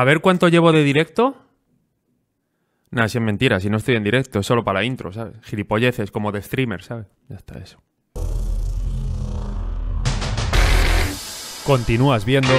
A ver cuánto llevo de directo. Nada, si es mentira, si no estoy en directo, es solo para intro, ¿sabes? Gilipolleces, como de streamer, ¿sabes? Ya está eso. Continúas viendo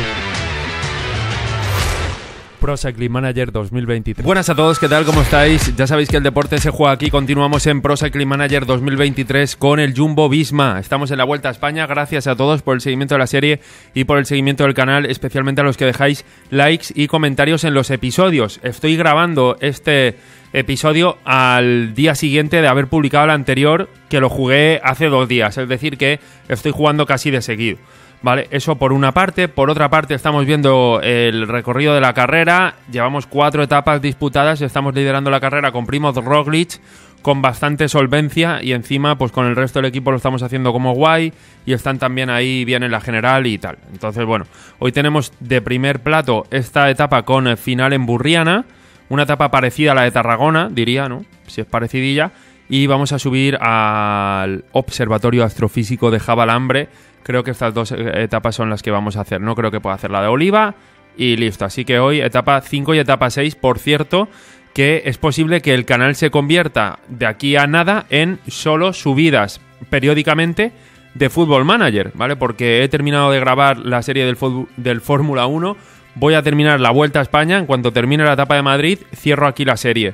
Pro Cycling Manager 2023. Buenas a todos, ¿qué tal? ¿Cómo estáis? Ya sabéis que el deporte se juega aquí. Continuamos en Pro Cycling Manager 2023 con el Jumbo Visma. Estamos en la Vuelta a España. Gracias a todos por el seguimiento de la serie y por el seguimiento del canal, especialmente a los que dejáis likes y comentarios en los episodios. Estoy grabando este episodio al día siguiente de haber publicado el anterior, que lo jugué hace dos días. Es decir, que estoy jugando casi de seguido. Vale, eso por una parte. Por otra parte, estamos viendo el recorrido de la carrera. Llevamos cuatro etapas disputadas. y Estamos liderando la carrera con Primoz Roglic con bastante solvencia y encima pues con el resto del equipo lo estamos haciendo como guay y están también ahí bien en la general y tal. Entonces, bueno, hoy tenemos de primer plato esta etapa con el final en Burriana, una etapa parecida a la de Tarragona, diría, ¿no? Si es parecidilla. Y vamos a subir al Observatorio Astrofísico de Jabalambre Creo que estas dos eh, etapas son las que vamos a hacer. No creo que pueda hacer la de oliva y listo. Así que hoy etapa 5 y etapa 6, por cierto, que es posible que el canal se convierta de aquí a nada en solo subidas periódicamente de Fútbol Manager, ¿vale? Porque he terminado de grabar la serie del, del Fórmula 1, voy a terminar la Vuelta a España, en cuanto termine la etapa de Madrid, cierro aquí la serie.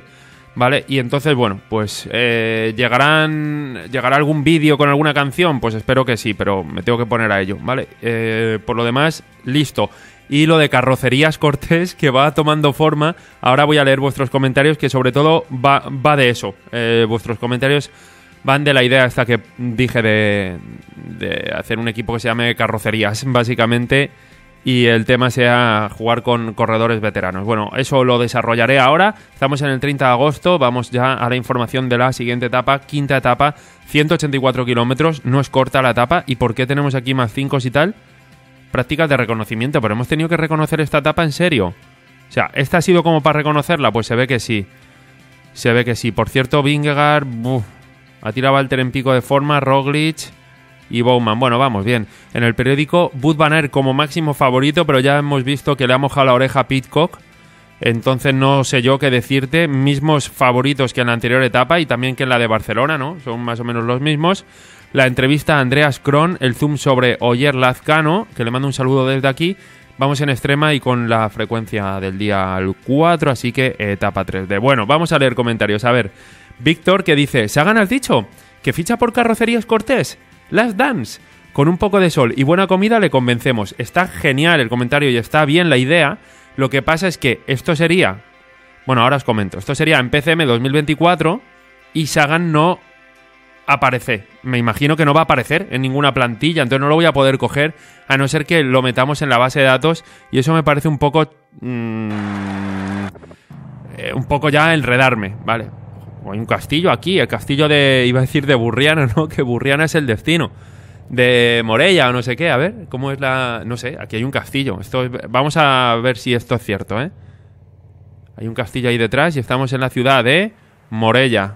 ¿Vale? Y entonces, bueno, pues eh, llegarán. ¿Llegará algún vídeo con alguna canción? Pues espero que sí, pero me tengo que poner a ello, ¿vale? Eh, por lo demás, listo. Y lo de carrocerías Cortés, que va tomando forma. Ahora voy a leer vuestros comentarios, que sobre todo va, va de eso. Eh, vuestros comentarios van de la idea hasta que dije de, de hacer un equipo que se llame Carrocerías, básicamente y el tema sea jugar con corredores veteranos. Bueno, eso lo desarrollaré ahora. Estamos en el 30 de agosto, vamos ya a la información de la siguiente etapa, quinta etapa, 184 kilómetros, no es corta la etapa. ¿Y por qué tenemos aquí más 5 y tal? Prácticas de reconocimiento, pero hemos tenido que reconocer esta etapa en serio. O sea, ¿esta ha sido como para reconocerla? Pues se ve que sí. Se ve que sí. Por cierto, Vingegaard ha tirado al en pico de forma, Roglic y Bowman. Bueno, vamos, bien. En el periódico, Bud Banner como máximo favorito, pero ya hemos visto que le ha mojado la oreja a Pitcock. Entonces no sé yo qué decirte, mismos favoritos que en la anterior etapa y también que en la de Barcelona, ¿no? Son más o menos los mismos. La entrevista a Andreas Kron, el zoom sobre Oyer Lazcano, que le mando un saludo desde aquí. Vamos en extrema y con la frecuencia del día al 4, así que etapa 3D. Bueno, vamos a leer comentarios. A ver, Víctor que dice, ¿se hagan el dicho? ¿Que ficha por carrocerías Cortés? Las Dance. Con un poco de sol y buena comida le convencemos. Está genial el comentario y está bien la idea. Lo que pasa es que esto sería... Bueno, ahora os comento. Esto sería en PCM 2024 y Sagan no aparece. Me imagino que no va a aparecer en ninguna plantilla, entonces no lo voy a poder coger a no ser que lo metamos en la base de datos y eso me parece un poco... Mm, eh, un poco ya enredarme, ¿vale? hay un castillo aquí, el castillo de, iba a decir de Burriana, ¿no? Que Burriana es el destino. De Morella o no sé qué, a ver, ¿cómo es la...? No sé, aquí hay un castillo. Esto vamos a ver si esto es cierto, ¿eh? Hay un castillo ahí detrás y estamos en la ciudad de Morella.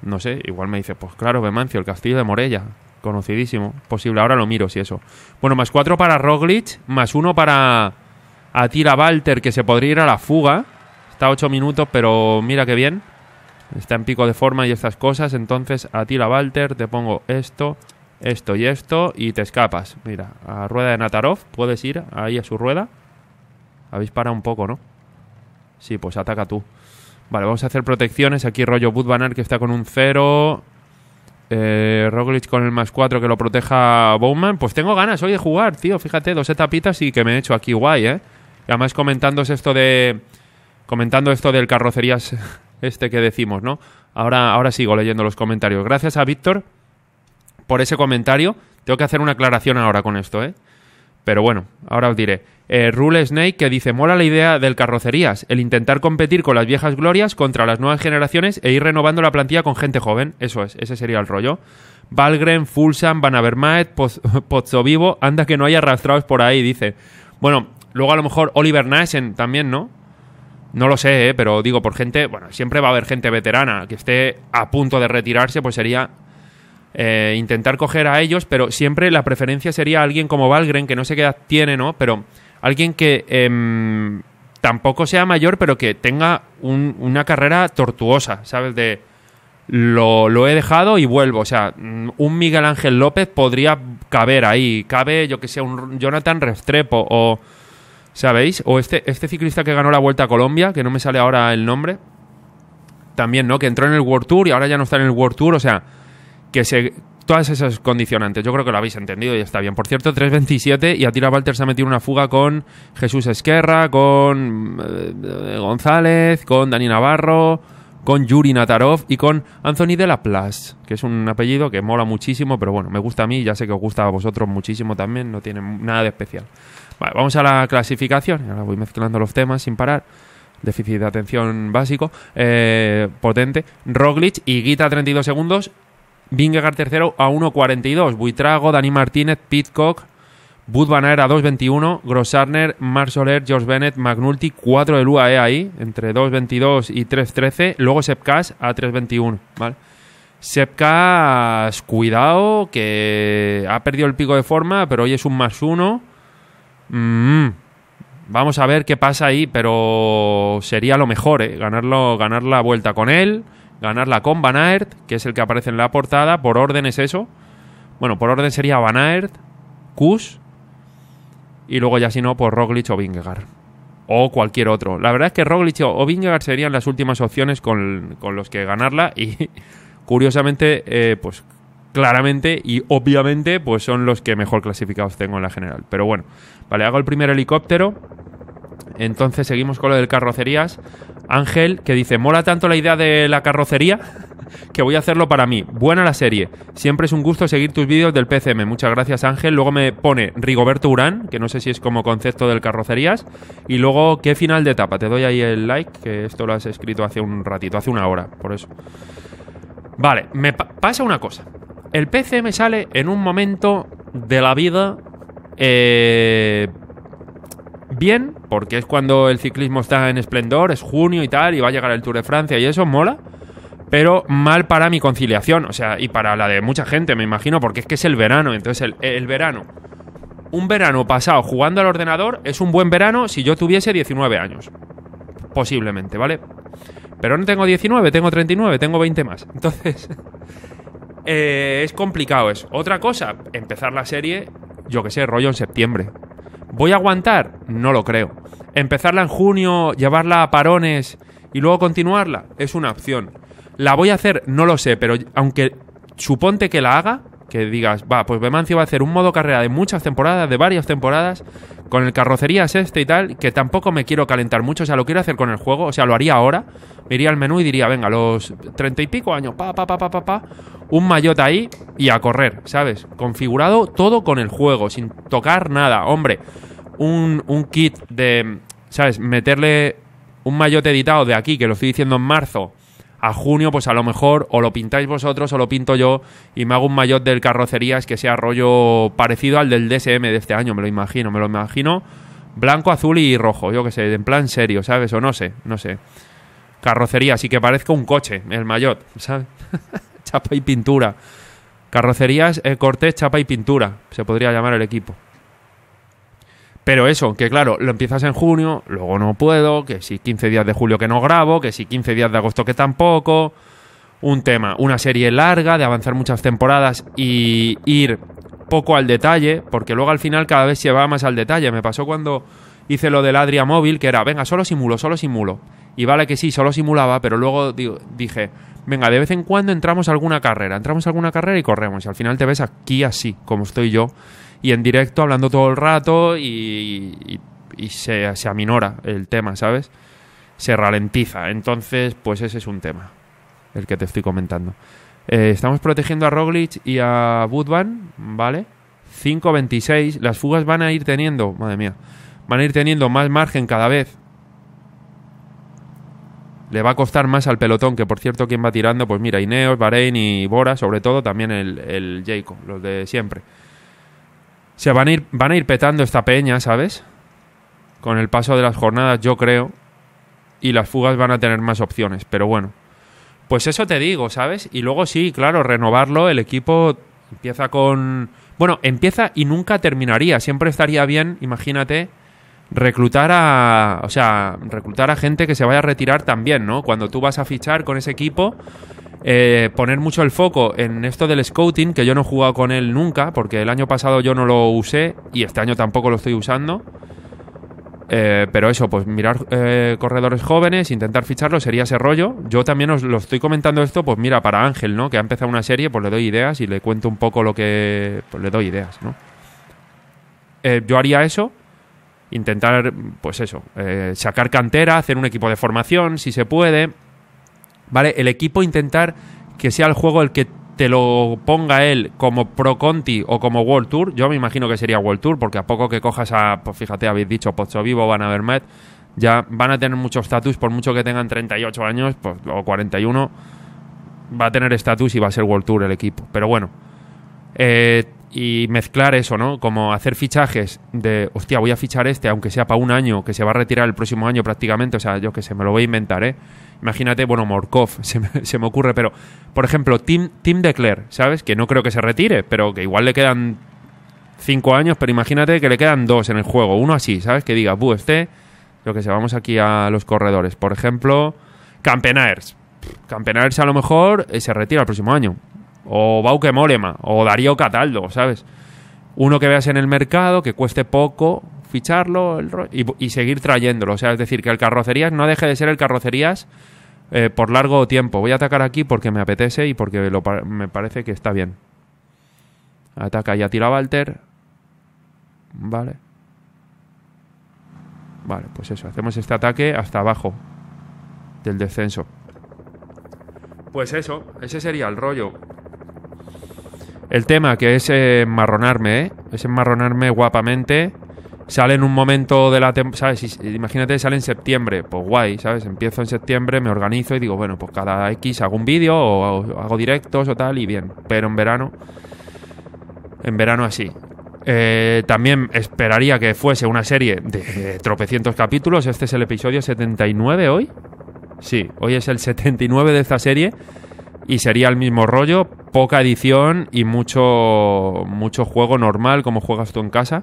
No sé, igual me dice, pues claro, Bemancio, el castillo de Morella. Conocidísimo. Posible, ahora lo miro si eso. Bueno, más cuatro para Roglic, más uno para Atira Walter, que se podría ir a la fuga. Está a ocho minutos, pero mira qué bien está en pico de forma y estas cosas. Entonces, a ti la Walter, te pongo esto, esto y esto y te escapas. Mira, a rueda de Natarov, puedes ir ahí a su rueda. Habéis parado un poco, ¿no? Sí, pues ataca tú. Vale, vamos a hacer protecciones. Aquí rollo Budvanar que está con un 0. Eh, Roglic con el más 4 que lo proteja Bowman. Pues tengo ganas hoy de jugar, tío. Fíjate, dos etapitas y que me he hecho aquí guay, ¿eh? Y además comentándose esto de... Comentando esto del carrocerías este que decimos, ¿no? Ahora, ahora sigo leyendo los comentarios. Gracias a Víctor por ese comentario. Tengo que hacer una aclaración ahora con esto, ¿eh? Pero bueno, ahora os diré. Eh, Rule Snake que dice, mola la idea del carrocerías, el intentar competir con las viejas glorias contra las nuevas generaciones e ir renovando la plantilla con gente joven. Eso es, ese sería el rollo. Valgren, Fulsan, Pozzo Vivo. anda que no hay arrastrados por ahí, dice. Bueno, luego a lo mejor Oliver Naisen también, ¿no? No lo sé, eh, pero digo, por gente, bueno, siempre va a haber gente veterana que esté a punto de retirarse, pues sería eh, intentar coger a ellos, pero siempre la preferencia sería alguien como Valgren, que no sé qué edad tiene, ¿no? Pero alguien que em, tampoco sea mayor, pero que tenga una carrera tortuosa, ¿sabes? De lo, lo he dejado y vuelvo. O sea, un Miguel Ángel López podría caber ahí. Cabe, yo que sé, un Jonathan Restrepo o ¿sabéis? O este, este ciclista que ganó la Vuelta a Colombia, que no me sale ahora el nombre, también, ¿no? Que entró en el World Tour y ahora ya no está en el World Tour, o sea, que se... Todas esas condicionantes, yo creo que lo habéis entendido y está bien. Por cierto, 3.27 y Atira Walters ha metido una fuga con Jesús Esquerra, con eh, González, con Dani Navarro, con Yuri Natarov y con Anthony de la que es un apellido que mola muchísimo, pero bueno, me gusta a mí, ya sé que os gusta a vosotros muchísimo también, no tiene nada de especial. Vale, vamos a la clasificación, ahora voy mezclando los temas sin parar déficit de atención básico, eh, potente. Roglic y Guita 32 segundos. Vingegaard tercero a 1.42. Buitrago, Dani Martínez, Pitcock, Bud Van a 2.21, Grossarner, Mark Soler, George Bennett, McNulty, 4 del UAE eh, ahí, entre 2.22 y 3.13, luego Sepkas a 3.21, ¿vale? Sepkas, cuidado, que ha perdido el pico de forma, pero hoy es un más uno. Mm-hmm. vamos a ver qué pasa ahí, pero sería lo mejor, eh, Ganarlo, ganar la vuelta con él, ganarla con Van Aert, que es el que aparece en la portada, por orden es eso. Bueno, por orden sería Van Aert, Kus, y luego ya si no, por pues Roglic o Vingegaard. O cualquier otro. La verdad es que Roglic o Vingegaard serían las últimas opciones con, los que ganarla. Y curiosamente, eh, pues claramente y obviamente, pues son los que mejor clasificados tengo en la general. Pero bueno, vale, hago el primer helicóptero. Entonces seguimos con lo del carrocerías. Ángel, que dice, mola tanto la idea de la carrocería que voy a hacerlo para mí. Buena la serie. Siempre es un gusto seguir tus vídeos del PCM. Muchas gracias, Ángel. Luego me pone Rigoberto Urán, que no sé si es como concepto del carrocerías. Y luego, ¿qué final de etapa? Te doy ahí el like, que esto lo has escrito hace un ratito, hace una hora, por eso. Vale, me pasa una cosa. El PCM sale en un momento de la vida. Eh bien, porque es cuando el ciclismo está en esplendor, es junio y tal, y va a llegar el Tour de Francia y eso mola pero mal para mi conciliación, o sea, y para la de mucha gente, me imagino, porque es que es el verano, entonces el, verano. Un verano pasado jugando al ordenador es un buen verano si yo tuviese 19 años. Posiblemente, ¿vale? Pero no tengo 19, tengo 39, tengo 20 más. Entonces, eh, es complicado eso. Otra cosa, empezar la serie, yo que sé, rollo en septiembre. ¿Voy a aguantar? No lo creo. Empezarla en junio, llevarla a parones y luego continuarla es una opción. ¿La voy a hacer? No lo sé, pero aunque suponte que la haga, que digas, va, pues Bemancio va a hacer un modo carrera de muchas temporadas, de varias temporadas, con el carrocerías este y tal, que tampoco me quiero calentar mucho, o sea, lo quiero hacer con el juego, o sea, lo haría ahora, me iría al menú y diría, venga, los treinta y pico años, pa, pa, pa, pa, pa, pa, un mayot ahí y a correr, ¿sabes? Configurado todo con el juego, sin tocar nada, hombre, un, un kit de, ¿sabes? Meterle un mayote editado de aquí, que lo estoy diciendo en marzo, a junio, pues a lo mejor o lo pintáis vosotros o lo pinto yo y me hago un maillot del carrocerías que sea rollo parecido al del DSM de este año, me lo imagino, me lo imagino. Blanco, azul y rojo, yo que sé, en plan serio, ¿sabes? O no sé, no sé. Carrocería, así que parezca un coche, el mayot, ¿sabes? chapa y pintura. Carrocerías, eh, cortés, chapa y pintura, se podría llamar el equipo. Pero eso, que claro, lo empiezas en junio, luego no puedo, que si 15 días de julio que no grabo, que si 15 días de agosto que tampoco. Un tema, una serie larga de avanzar muchas temporadas y ir poco al detalle, porque luego al final cada vez se va más al detalle. Me pasó cuando hice lo del Adria Móvil, que era, venga, solo simulo, solo simulo. Y vale que sí, solo simulaba, pero luego dije, venga, de vez en cuando entramos a alguna carrera, entramos a alguna carrera y corremos. Y al final te ves aquí así, como estoy yo, y en directo hablando todo el rato y, se, se aminora el tema, ¿sabes? Se ralentiza. Entonces, pues ese es un tema, el que te estoy comentando. Eh, estamos protegiendo a Roglic y a Budvan, ¿vale? 5.26. Las fugas van a ir teniendo, madre mía, van a ir teniendo más margen cada vez le va a costar más al pelotón, que por cierto, quien va tirando, pues mira, Ineos, Bahrein y Bora, sobre todo también el, el los de siempre. Se van a, ir, van a ir petando esta peña, ¿sabes? Con el paso de las jornadas, yo creo. Y las fugas van a tener más opciones, pero bueno. Pues eso te digo, ¿sabes? Y luego sí, claro, renovarlo, el equipo empieza con... Bueno, empieza y nunca terminaría. Siempre estaría bien, imagínate, reclutar a, o sea, reclutar a gente que se vaya a retirar también, ¿no? Cuando tú vas a fichar con ese equipo, eh, poner mucho el foco en esto del scouting, que yo no he jugado con él nunca, porque el año pasado yo no lo usé y este año tampoco lo estoy usando. Eh, pero eso, pues mirar eh, corredores jóvenes, intentar ficharlo sería ese rollo. Yo también os lo estoy comentando esto, pues mira, para Ángel, ¿no? Que ha empezado una serie, pues le doy ideas y le cuento un poco lo que... Pues le doy ideas, ¿no? yo haría eso, intentar, pues eso, eh, sacar cantera, hacer un equipo de formación, si se puede. ¿Vale? El equipo intentar que sea el juego el que te lo ponga él como Pro Conti o como World Tour. Yo me imagino que sería World Tour, porque a poco que cojas a, pues fíjate, habéis dicho Pocho Vivo, Van Avermaet, ya van a tener mucho estatus, por mucho que tengan 38 años pues, o 41, va a tener estatus y va a ser World Tour el equipo. Pero bueno, eh, y mezclar eso, ¿no? Como hacer fichajes de, hostia, voy a fichar este, aunque sea para un año, que se va a retirar el próximo año prácticamente, o sea, yo que sé, me lo voy a inventar, ¿eh? Imagínate, bueno, Morkov, se me, ocurre, pero, por ejemplo, Tim, Tim ¿sabes? Que no creo que se retire, pero que igual le quedan cinco años, pero imagínate que le quedan dos en el juego, uno así, ¿sabes? Que diga, buh, este, yo que sé, vamos aquí a los corredores, por ejemplo, Campenaers. Campenaers a lo mejor eh, se retira el próximo año, o Bauke Molema o Darío Cataldo, ¿sabes? Uno que veas en el mercado, que cueste poco ficharlo y, seguir trayéndolo. O sea, es decir, que el carrocerías no deje de ser el carrocerías eh, por largo tiempo. Voy a atacar aquí porque me apetece y porque me parece que está bien. Ataca y atira Walter. Vale. Vale, pues eso. Hacemos este ataque hasta abajo del descenso. Pues eso, ese sería el rollo. El tema que es enmarronarme, ¿eh? Es enmarronarme guapamente. Sale en un momento de la temporada, Imagínate, sale en septiembre, pues guay, ¿sabes? Empiezo en septiembre, me organizo y digo, bueno, pues cada X hago un vídeo o hago directos o tal y bien. Pero en verano, en verano así. Eh, también esperaría que fuese una serie de tropecientos capítulos. Este es el episodio 79 hoy. Sí, hoy es el 79 de esta serie y sería el mismo rollo, poca edición y mucho, mucho juego normal como juegas tú en casa.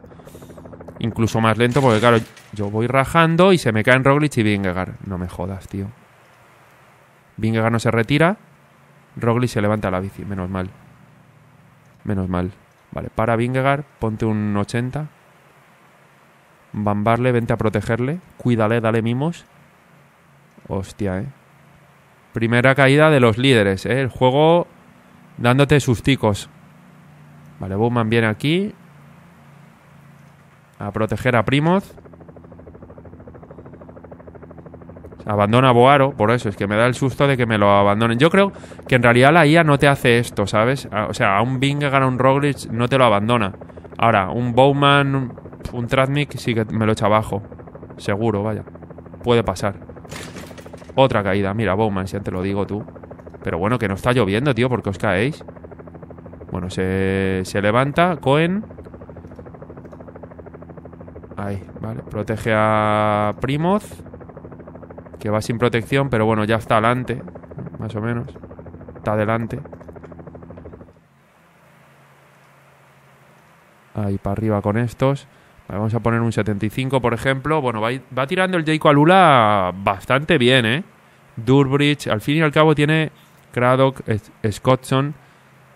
Incluso más lento porque claro, yo voy rajando y se me caen Roglic y Vingegaard. No me jodas, tío. Vingegaard no se retira, Roglic se levanta la bici, menos mal. Menos mal. Vale, para Vingegaard, ponte un 80. Bambarle, vente a protegerle. Cuídale, dale mimos. Hostia, eh. Primera caída de los líderes. ¿eh? El juego dándote susticos. Vale, Bowman viene aquí. A proteger a Primoz. Abandona a Boaro, por eso, es que me da el susto de que me lo abandonen. Yo creo que en realidad la IA no te hace esto, ¿sabes? O sea, a un Bingegan, a un Roglic, no te lo abandona. Ahora, un Bowman, un Tratnik, sí que me lo echa abajo. Seguro, vaya. Puede pasar. Otra caída. Mira, Bowman, si te lo digo tú. Pero bueno, que no está lloviendo, tío, porque os caéis. Bueno, se, se levanta. Cohen. Ahí, vale. Protege a Primoz. Que va sin protección, pero bueno, ya está adelante. Más o menos. Está adelante. Ahí para arriba con estos. Vamos a poner un 75, por ejemplo. Bueno, va, tirando el Jayco Alula bastante bien, ¿eh? Durbridge, al fin y al cabo tiene Craddock, Scottson,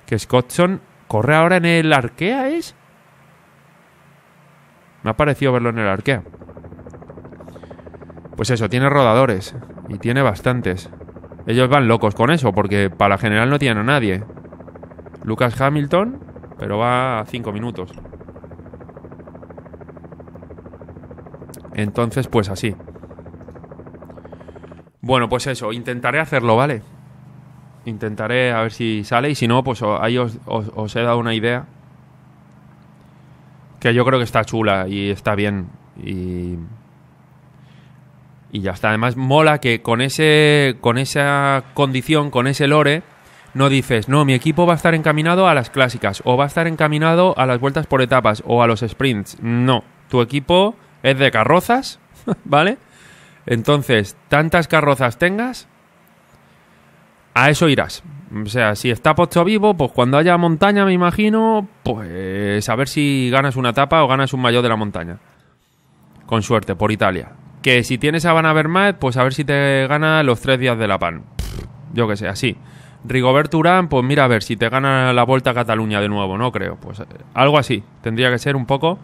que Scottson corre ahora en el Arkea, ¿es? Me ha parecido verlo en el Arkea Pues eso, tiene rodadores y tiene bastantes. Ellos van locos con eso porque para la general no tienen a nadie. Lucas Hamilton, pero va a 5 minutos. Entonces, pues así. Bueno, pues eso, intentaré hacerlo, ¿vale? Intentaré a ver si sale y si no, pues ahí os, he dado una idea que yo creo que está chula y está bien y y ya está. Además mola que con ese con esa condición, con ese lore no dices, no, mi equipo va a estar encaminado a las clásicas o va a estar encaminado a las vueltas por etapas o a los sprints. No, tu equipo es de carrozas, ¿vale? Entonces, tantas carrozas tengas, a eso irás. O sea, si está puesto vivo, pues cuando haya montaña, me imagino, pues a ver si ganas una etapa o ganas un mayor de la montaña. Con suerte, por Italia. Que si tienes a Van pues a ver si te gana los tres días de la PAN. yo que sé, así. Rigobert Urán, pues mira a ver si te gana la Vuelta a Cataluña de nuevo, no creo. Pues eh, algo así. Tendría que ser un poco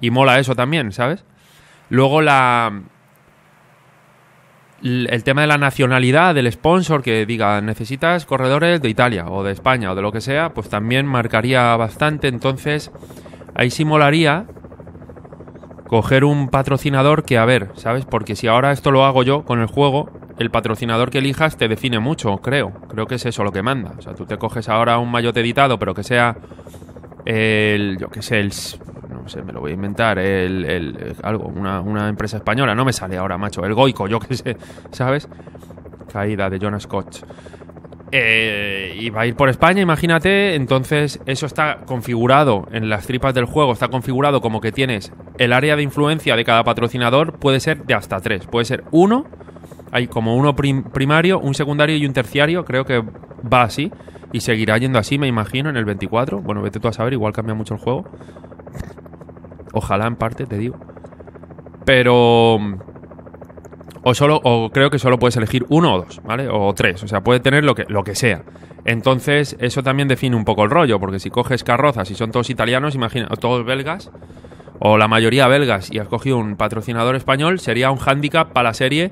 y mola eso también, ¿sabes? Luego la... El tema de la nacionalidad del sponsor que diga necesitas corredores de Italia o de España o de lo que sea, pues también marcaría bastante. Entonces, ahí sí molaría coger un patrocinador que, a ver, ¿sabes? Porque si ahora esto lo hago yo con el juego, el patrocinador que elijas te define mucho, creo. Creo que es eso lo que manda. O sea, tú te coges ahora un mayote editado, pero que sea el, yo qué sé, el no sé, me lo voy a inventar, el, algo, una, empresa española, no me sale ahora, macho, el Goico, yo qué sé, ¿sabes? Caída de Jonas Koch. Eh, y va a ir por España, imagínate, entonces eso está configurado en las tripas del juego, está configurado como que tienes el área de influencia de cada patrocinador, puede ser de hasta tres, puede ser uno, hay como uno primario, un secundario y un terciario, creo que va así y seguirá yendo así, me imagino, en el 24. Bueno, vete tú a saber, igual cambia mucho el juego. Ojalá en parte, te digo. Pero... O, solo, o creo que solo puedes elegir uno o dos, ¿vale? O tres, o sea, puede tener lo que, lo que sea. Entonces, eso también define un poco el rollo, porque si coges carrozas y son todos italianos, imagina, o todos belgas, o la mayoría belgas, y has cogido un patrocinador español, sería un hándicap para la serie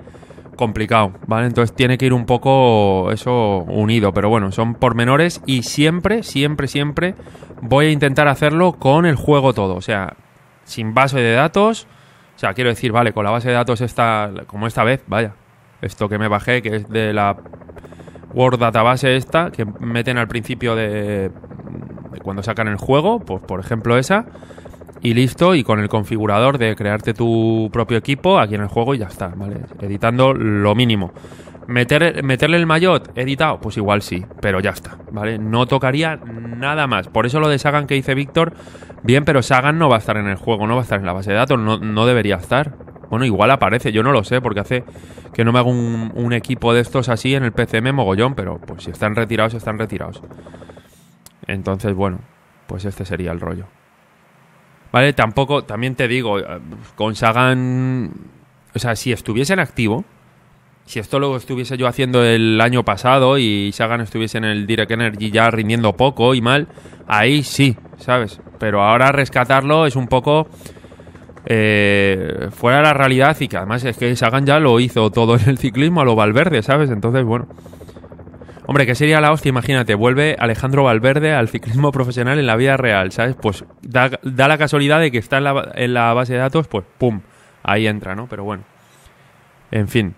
complicado, ¿vale? Entonces tiene que ir un poco eso unido, pero bueno, son pormenores y siempre, siempre, siempre voy a intentar hacerlo con el juego todo, o sea, sin base de datos. O sea, quiero decir, vale, con la base de datos esta, como esta vez, vaya, esto que me bajé, que es de la Word Database esta, que meten al principio de, cuando sacan el juego, pues por ejemplo esa, y listo, y con el configurador de crearte tu propio equipo aquí en el juego y ya está, ¿vale? Editando lo mínimo meterle el mayot editado, pues igual sí, pero ya está, ¿vale? No tocaría nada más. Por eso lo de Sagan que dice Víctor, bien, pero Sagan no va a estar en el juego, no va a estar en la base de datos, no, debería estar. Bueno, igual aparece, yo no lo sé, porque hace que no me haga un, equipo de estos así en el PCM mogollón, pero pues si están retirados, están retirados. Entonces, bueno, pues este sería el rollo. Vale, tampoco, también te digo, eh, con Sagan, o sea, si estuviesen activo, si esto lo estuviese yo haciendo el año pasado y Sagan estuviese en el Direct Energy ya rindiendo poco y mal, ahí sí, ¿sabes? Pero ahora rescatarlo es un poco eh, fuera de la realidad y que además es que Sagan ya lo hizo todo en el ciclismo a lo Valverde, ¿sabes? Entonces, bueno. Hombre, que sería la hostia, imagínate, vuelve Alejandro Valverde al ciclismo profesional en la vida real, ¿sabes? Pues da, la casualidad de que está en la base de datos, pues ¡pum! Ahí entra, ¿no? Pero bueno. En fin.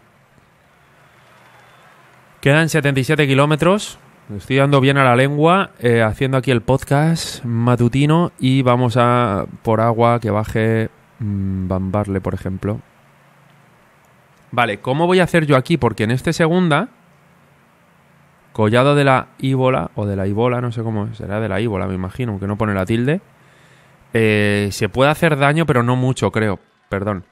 Quedan 77 kilómetros. Estoy dando bien a la lengua, eh, haciendo aquí el podcast matutino y vamos a por agua que baje mm, Bambarle, por ejemplo. Vale, ¿cómo voy a hacer yo aquí? Porque en este segunda, Collado de la Íbola, o de la Íbola, no sé cómo será, de la Íbola, me imagino, aunque no pone la tilde, eh, se puede hacer daño, pero no mucho, creo. Perdón.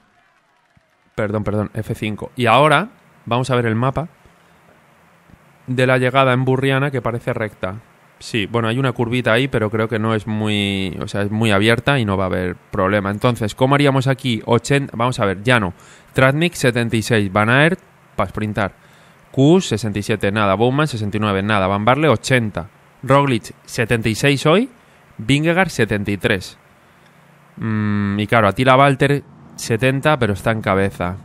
Perdón, perdón, F5. Y ahora, vamos a ver el mapa de la llegada en Burriana que parece recta. Sí, bueno, hay una curvita ahí, pero creo que no es muy, o sea, es muy abierta y no va a haber problema. Entonces, ¿cómo haríamos aquí? 80, vamos a ver, llano. Tratnik 76, Van Aert para sprintar. Kus 67, nada. Bowman 69, nada. Van Barle 80. Roglic 76 hoy. Vingegaard 73. Mm, y claro, Atila Walter 70, pero está en cabeza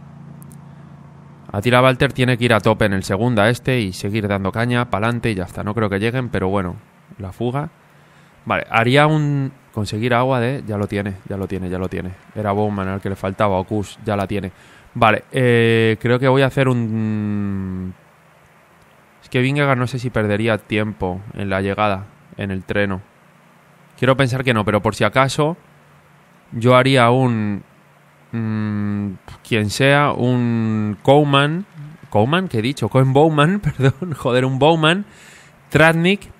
tira Walter tiene que ir a tope en el segundo a este y seguir dando caña, pa'lante y ya está. No creo que lleguen, pero bueno, la fuga. Vale, haría un... Conseguir agua de... Ya lo tiene, ya lo tiene, ya lo tiene. Era Bowman al que le faltaba, Okus, ya la tiene. Vale, eh, creo que voy a hacer un... Es que Vingegaard no sé si perdería tiempo en la llegada, en el treno. Quiero pensar que no, pero por si acaso... Yo haría un Mm, quien sea, un Cowman, Cowman, que he dicho, Cohen Bowman, perdón, joder, un Bowman, Tratnik,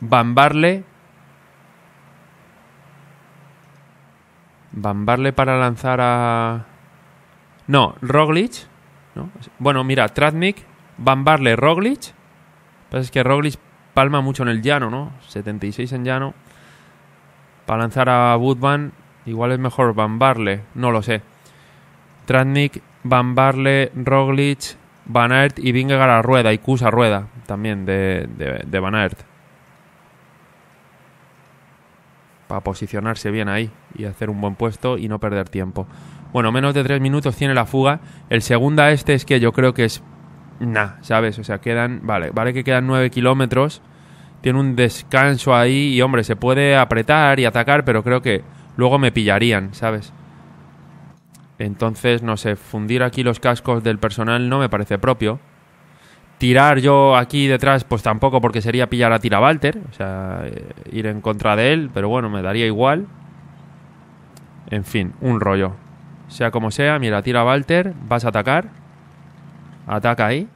Bambarle, Bambarle para lanzar a... No, Roglic. Bueno, mira, Tratnik, Bambarle, Barle, Roglic. Pues es que Roglic palma mucho en el llano, ¿no? 76 en llano. Para lanzar a Woodman, Igual es mejor bambarle, no lo sé. Tratnik, bambarle, Barle, Roglic, Van y Vingegaard a rueda y Kusa a rueda también de, de, Van Para posicionarse bien ahí y hacer un buen puesto y no perder tiempo. Bueno, menos de tres minutos tiene la fuga. El segundo a este es que yo creo que es... Nah, ¿sabes? O sea, quedan... Vale, vale que quedan nueve kilómetros. Tiene un descanso ahí y, hombre, se puede apretar y atacar, pero creo que luego me pillarían, ¿sabes? Entonces, no sé, fundir aquí los cascos del personal no me parece propio. Tirar yo aquí detrás, pues tampoco, porque sería pillar a Tira Walter, o sea, eh, ir en contra de él, pero bueno, me daría igual. En fin, un rollo. Sea como sea, mira, tira Walter, vas a atacar. Ataca ahí.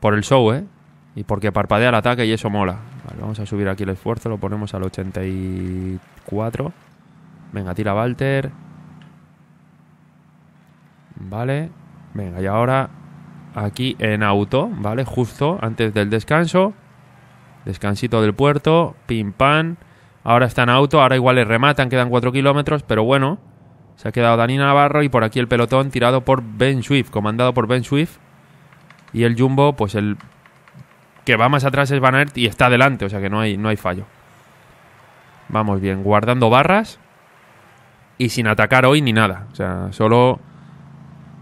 Por el show, ¿eh? Y porque parpadea el ataque y eso mola. Vamos a subir aquí el esfuerzo, lo ponemos al 84. Venga, tira Walter. Vale. Venga, y ahora aquí en auto, ¿vale? Justo antes del descanso. Descansito del puerto, pim pam. Ahora está en auto, ahora igual le rematan, quedan 4 kilómetros, pero bueno. Se ha quedado Dani Navarro y por aquí el pelotón tirado por Ben Swift, comandado por Ben Swift. Y el Jumbo, pues el que va más atrás es Van y está adelante, o sea que no hay, no hay fallo. Vamos bien, guardando barras y sin atacar hoy ni nada. O sea, solo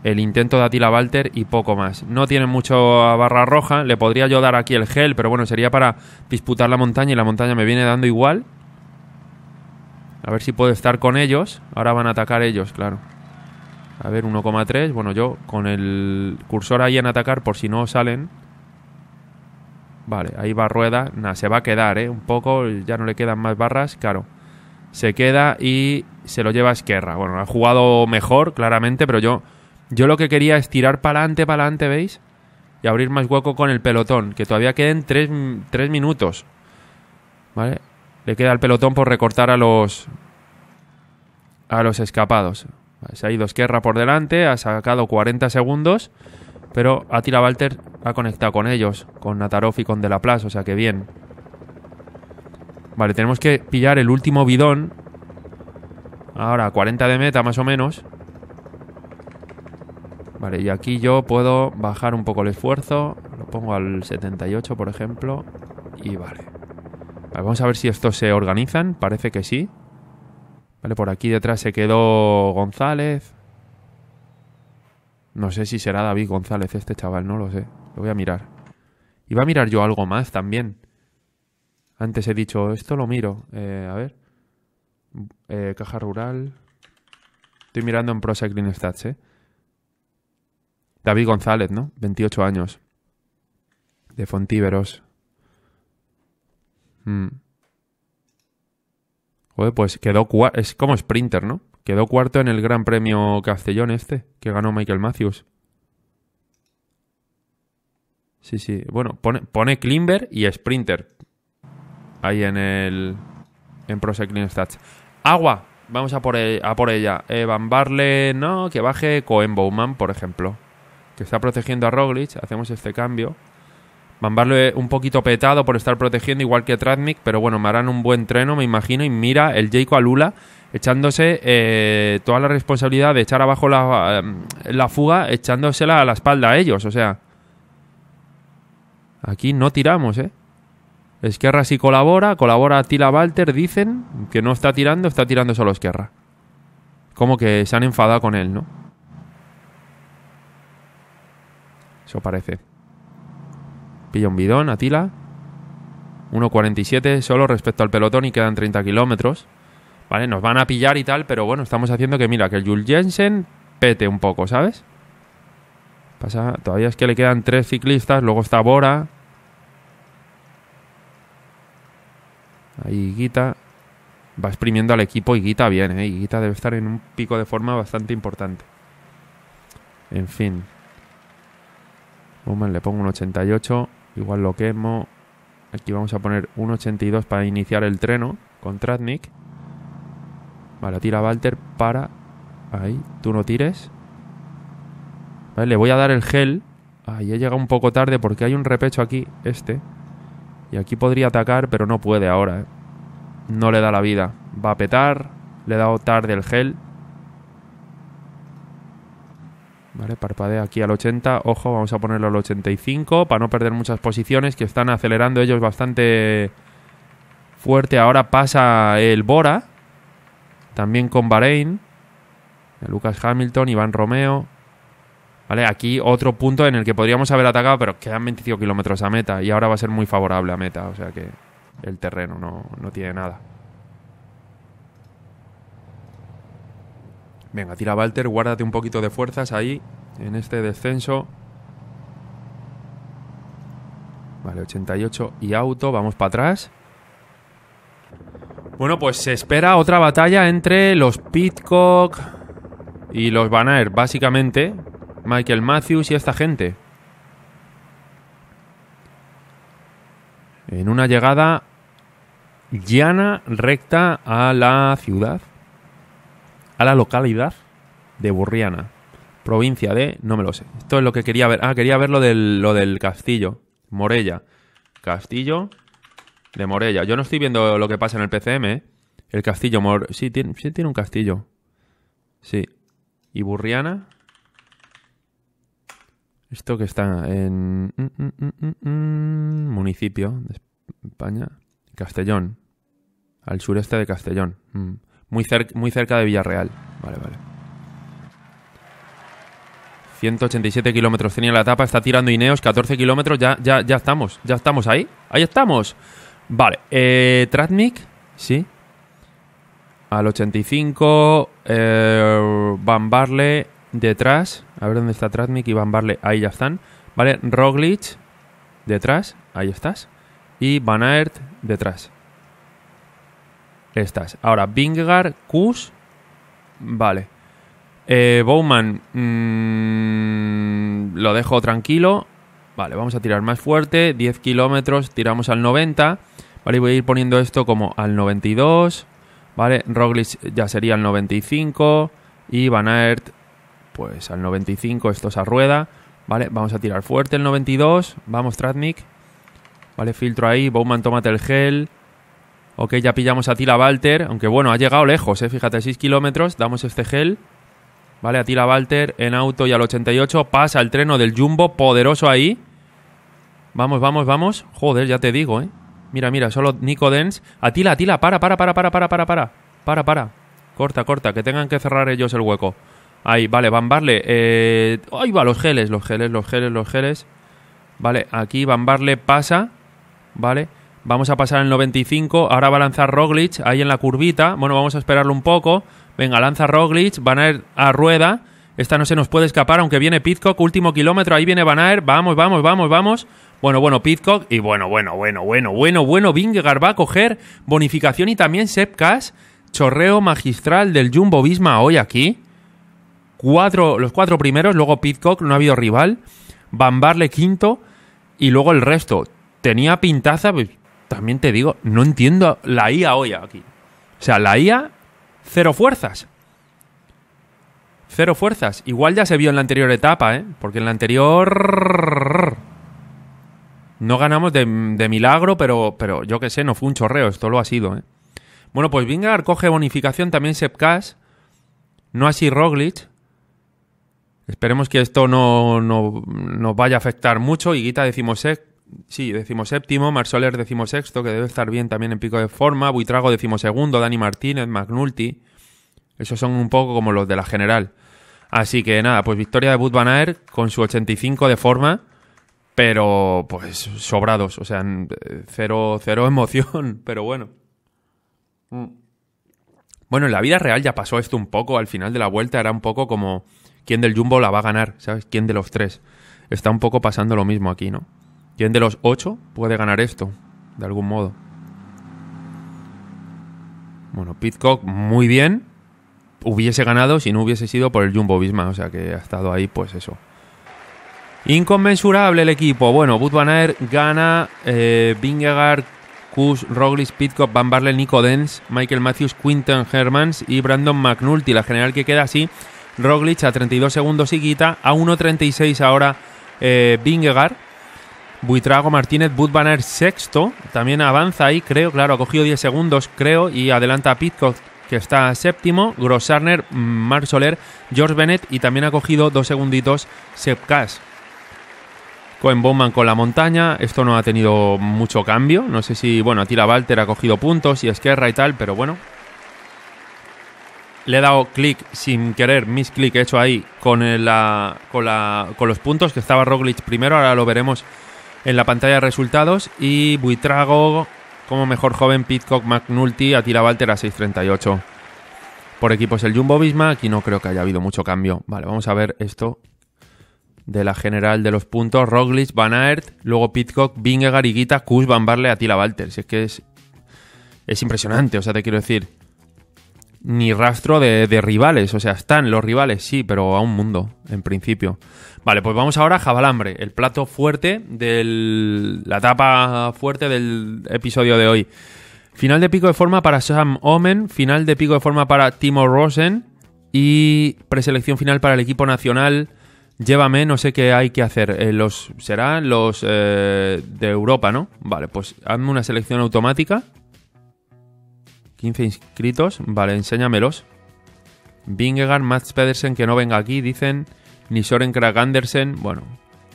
el intento de Atila Walter y poco más. No tiene mucho a barra roja, le podría yo dar aquí el gel, pero bueno, sería para disputar la montaña y la montaña me viene dando igual. A ver si puedo estar con ellos. Ahora van a atacar ellos, claro. A ver, 1,3. Bueno, yo con el cursor ahí en atacar por si no salen. Vale, ahí va rueda, nada, se va a quedar, ¿eh? Un poco, ya no le quedan más barras, claro. Se queda y se lo lleva a Esquerra. Bueno, ha jugado mejor, claramente, pero yo, yo lo que quería es tirar para adelante, para adelante, ¿veis? Y abrir más hueco con el pelotón, que todavía queden tres, minutos. ¿Vale? Le queda al pelotón por recortar a los, a los escapados. Se ha ido Esquerra por delante, ha sacado 40 segundos pero Attila Walter ha conectado con ellos, con Nataroff y con De la Plaza, o sea que bien. Vale, tenemos que pillar el último bidón. Ahora, 40 de meta más o menos. Vale, y aquí yo puedo bajar un poco el esfuerzo. Lo pongo al 78, por ejemplo. Y vale. vale vamos a ver si estos se organizan. Parece que sí. Vale, por aquí detrás se quedó González. No sé si será David González este chaval, no lo sé. Lo voy a mirar. Iba va a mirar yo algo más también. Antes he dicho, esto lo miro. Eh, a ver. Eh, caja rural. Estoy mirando en Prosa Stats, ¿eh? David González, ¿no? 28 años. De Fontíveros. Hmm. Joder, pues quedó... Es como sprinter, ¿no? Quedó cuarto en el Gran Premio Castellón este, que ganó Michael Matthews. Sí, sí. Bueno, pone, Klimber y Sprinter. Ahí en el. En pro Stats. Agua. Vamos a por, e, ella. Eh, Barle, no. Que baje Cohen Bowman, por ejemplo. Que está protegiendo a Roglic. Hacemos este cambio. Van un poquito petado por estar protegiendo, igual que Tratnik, pero bueno, me harán un buen treno, me imagino. Y mira el Jayco Lula echándose eh, toda la responsabilidad de echar abajo la, eh, la fuga, echándosela a la espalda a ellos. O sea, aquí no tiramos, ¿eh? Esquerra sí colabora, colabora Tila Walter, dicen que no está tirando, está tirando solo Esquerra. Como que se han enfadado con él, ¿no? Eso parece. Pilla un bidón, Atila. 1.47 solo respecto al pelotón y quedan 30 kilómetros. ¿Vale? Nos van a pillar y tal, pero bueno, estamos haciendo que, mira, que el Jules Jensen pete un poco, ¿sabes? Pasa, todavía es que le quedan tres ciclistas, luego está Bora. Ahí Guita va exprimiendo al equipo y Guita viene. ¿eh? Guita debe estar en un pico de forma bastante importante. En fin. le pongo un 88. Igual lo quemo. Aquí vamos a poner 1.82 para iniciar el treno con Tratnik. Vale, tira Walter para... Ahí, tú no tires. Vale, le voy a dar el gel. Ahí he llegado un poco tarde porque hay un repecho aquí, este. Y aquí podría atacar, pero no puede ahora. ¿eh? No le da la vida. Va a petar. Le he dado tarde el gel. ¿vale? Parpadea aquí al 80, ojo, vamos a ponerlo al 85 para no perder muchas posiciones que están acelerando ellos bastante fuerte. Ahora pasa el Bora, también con Bahrein, Lucas Hamilton, Iván Romeo. ¿Vale? Aquí otro punto en el que podríamos haber atacado, pero quedan 25 kilómetros a meta y ahora va a ser muy favorable a meta, o sea que el terreno no, no tiene nada. Venga, tira Walter, guárdate un poquito de fuerzas ahí, en este descenso. Vale, 88 y auto, vamos para atrás. Bueno, pues se espera otra batalla entre los Pitcock y los Van básicamente. Michael Matthews y esta gente. En una llegada llana recta a la ciudad a la localidad de Burriana, provincia de... no me lo sé. Esto es lo que quería ver. Ah, quería ver lo del, lo del castillo, Morella. Castillo de Morella. Yo no estoy viendo lo que pasa en el PCM, ¿eh? El castillo Sí tiene, sí, tiene un castillo. Sí. ¿Y Burriana? Esto que está en... Mm, mm, mm, municipio de España. Castellón. Al sureste de Castellón. Muy, cerca de Villarreal. Vale, vale. 187 kilómetros tenía la etapa, está tirando Ineos, 14 kilómetros, ya, ya, estamos, ya estamos ahí, ahí estamos. Vale, eh, Tratnik, sí. Al 85, eh, Van detrás, a ver dónde está Tratnik y Van ahí ya están. Vale, Roglic detrás, ahí estás. Y Van Aert detrás. Estas. Ahora, Vingegaard, Kus. Vale. Eh, Bowman. Mm, lo dejo tranquilo. Vale, vamos a tirar más fuerte. 10 kilómetros, tiramos al 90. Vale, voy a ir poniendo esto como al 92. Vale, Roglic ya sería al 95. Y Van Aert, pues al 95, esto es a rueda. Vale, vamos a tirar fuerte el 92. Vamos, Tratnik. Vale, filtro ahí. Bowman, tómate el gel. Ok, ya pillamos a Tila Walter, aunque bueno, ha llegado lejos, ¿eh? fíjate, 6 kilómetros, damos este gel. Vale, a Tila Walter en auto y al 88 pasa el treno del Jumbo, poderoso ahí. Vamos, vamos, vamos. Joder, ya te digo, ¿eh? Mira, mira, solo Nico Dens. a Tila, para, para, para, para, para, para, para. Para, para. Corta, corta, que tengan que cerrar ellos el hueco. Ahí, vale, Van Barle. Eh... Ahí va, los geles, los geles, los geles, los geles. Vale, aquí Van Barle pasa. Vale. Vamos a pasar el 95. Ahora va a lanzar Roglic ahí en la curvita. Bueno, vamos a esperarlo un poco. Venga, lanza Roglic. Van a a rueda. Esta no se nos puede escapar, aunque viene Pitcock. Último kilómetro. Ahí viene Van Aer. Vamos, vamos, vamos, vamos. Bueno, bueno, Pitcock. Y bueno, bueno, bueno, bueno, bueno, bueno. Vingegaard va a coger bonificación y también Sepcas. Chorreo magistral del Jumbo Visma hoy aquí. Cuatro, los cuatro primeros. Luego Pitcock. No ha habido rival. Van Barle quinto. Y luego el resto. Tenía pintaza también te digo, no entiendo la IA hoy aquí. O sea, la IA, cero fuerzas. Cero fuerzas. Igual ya se vio en la anterior etapa, ¿eh? Porque en la anterior... No ganamos de, milagro, pero, pero yo qué sé, no fue un chorreo, esto lo ha sido, ¿eh? Bueno, pues Vingar coge bonificación también Sepkash. No así Roglic. Esperemos que esto no nos vaya a afectar mucho. Y Guita decimos, eh, sí, decimos séptimo, Soler decimos sexto, que debe estar bien también en pico de forma, Buitrago segundo, Dani Martínez, McNulty. Esos son un poco como los de la general. Así que nada, pues victoria de Bud Van con su 85 de forma, pero pues sobrados, o sea, eh, cero, cero emoción, pero bueno. Mm. Bueno, en la vida real ya pasó esto un poco, al final de la vuelta era un poco como quién del Jumbo la va a ganar, ¿sabes? ¿Quién de los tres? Está un poco pasando lo mismo aquí, ¿no? ¿Quién de los ocho puede ganar esto? De algún modo. Bueno, Pitcock muy bien. Hubiese ganado si no hubiese sido por el Jumbo Visma. O sea que ha estado ahí, pues eso. Inconmensurable el equipo. Bueno, Bud Van Gana, eh, Kush, Roglic, Pitcock, Van Barle, Nico Dens, Michael Matthews, Quinton Hermans y Brandon McNulty. La general que queda así. Roglic a 32 segundos y quita. A 1.36 ahora eh, Buitrago Martínez, Budbanner sexto, también avanza ahí, creo, claro, ha cogido 10 segundos, creo, y adelanta a Pitcock, que está séptimo, Grossarner, Marc Soler, George Bennett, y también ha cogido dos segunditos Sepp Kass. Cohen Bowman con la montaña, esto no ha tenido mucho cambio, no sé si, bueno, tira Walter ha cogido puntos y Esquerra y tal, pero bueno. Le he dado clic sin querer, mis clic he hecho ahí con, con, con los puntos que estaba Roglic primero, ahora lo veremos en la pantalla resultados y Buitrago como mejor joven Pitcock McNulty a walter a 6.38. Por equipos el Jumbo Visma, aquí no creo que haya habido mucho cambio. Vale, vamos a ver esto de la general de los puntos. Roglic, Van Aert, luego Pitcock, Vingegaard, Gariguita, Kush Van Barle, Atila Walter. Si es que es, es impresionante, o sea, te quiero decir ni rastro de, rivales. O sea, están los rivales, sí, pero a un mundo, en principio. Vale, pues vamos ahora a Jabalambre, el plato fuerte de la etapa fuerte del episodio de hoy. Final de pico de forma para Sam Omen, final de pico de forma para Timo Rosen y preselección final para el equipo nacional. Llévame, no sé qué hay que hacer. Eh, los, serán los eh, de Europa, ¿no? Vale, pues hazme una selección automática 15 inscritos. Vale, enséñamelos. Vingegaard, Max Pedersen, que no venga aquí, dicen. Ni Soren Krag Andersen. Bueno,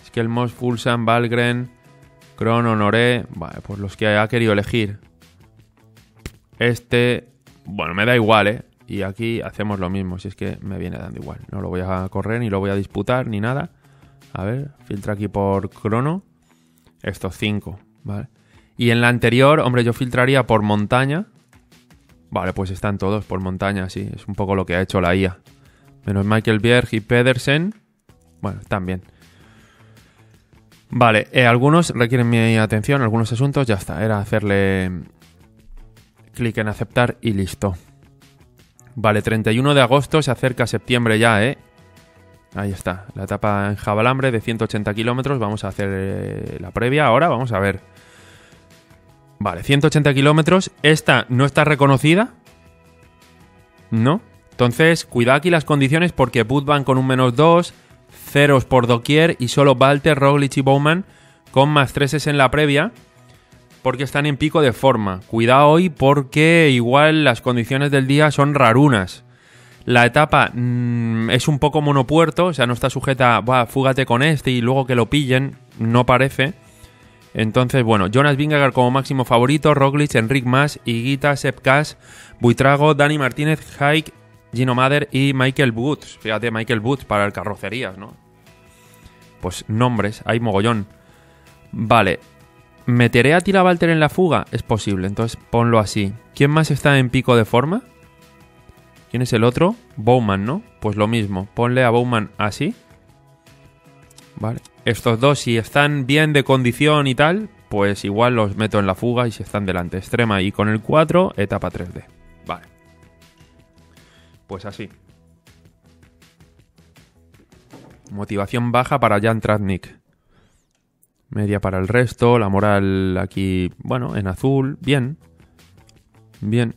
es que el Moss, Fulsan, Valgren, krono Honoré. Vale, pues los que ha querido elegir. Este. Bueno, me da igual, ¿eh? Y aquí hacemos lo mismo, si es que me viene dando igual. No lo voy a correr, ni lo voy a disputar, ni nada. A ver, filtra aquí por crono. Estos 5, ¿vale? Y en la anterior, hombre, yo filtraría por montaña, Vale, pues están todos por montaña, sí. Es un poco lo que ha hecho la IA. Menos Michael Bierg y Pedersen. Bueno, también Vale, eh, algunos requieren mi atención, algunos asuntos, ya está. Era hacerle clic en aceptar y listo. Vale, 31 de agosto, se acerca septiembre ya, ¿eh? Ahí está, la etapa en Jabalambre de 180 kilómetros. Vamos a hacer eh, la previa ahora, vamos a ver. Vale, 180 kilómetros. Esta no está reconocida. ¿No? Entonces, cuidado aquí las condiciones porque van con un menos 2, ceros por doquier y solo Walter, Roglic y Bowman con más 3 en la previa porque están en pico de forma. Cuidado hoy porque igual las condiciones del día son rarunas. La etapa mm, es un poco monopuerto, o sea, no está sujeta, va, fúgate con este y luego que lo pillen, no parece. Entonces, bueno, Jonas Vingegaard como máximo favorito, Roglic, Enric Mas, Higuita, Sepp Kass, Buitrago, Dani Martínez, Hike, Gino Mader y Michael Woods. Fíjate, Michael Woods para el carrocerías, ¿no? Pues nombres, hay mogollón. Vale, ¿meteré a Tila Walter en la fuga? Es posible, entonces ponlo así. ¿Quién más está en pico de forma? ¿Quién es el otro? Bowman, ¿no? Pues lo mismo, ponle a Bowman así. ¿vale? Estos dos, si están bien de condición y tal, pues igual los meto en la fuga y si están delante extrema y con el 4, etapa 3D. Vale. Pues así. Motivación baja para Jan Tratnik. Media para el resto, la moral aquí, bueno, en azul, bien. Bien.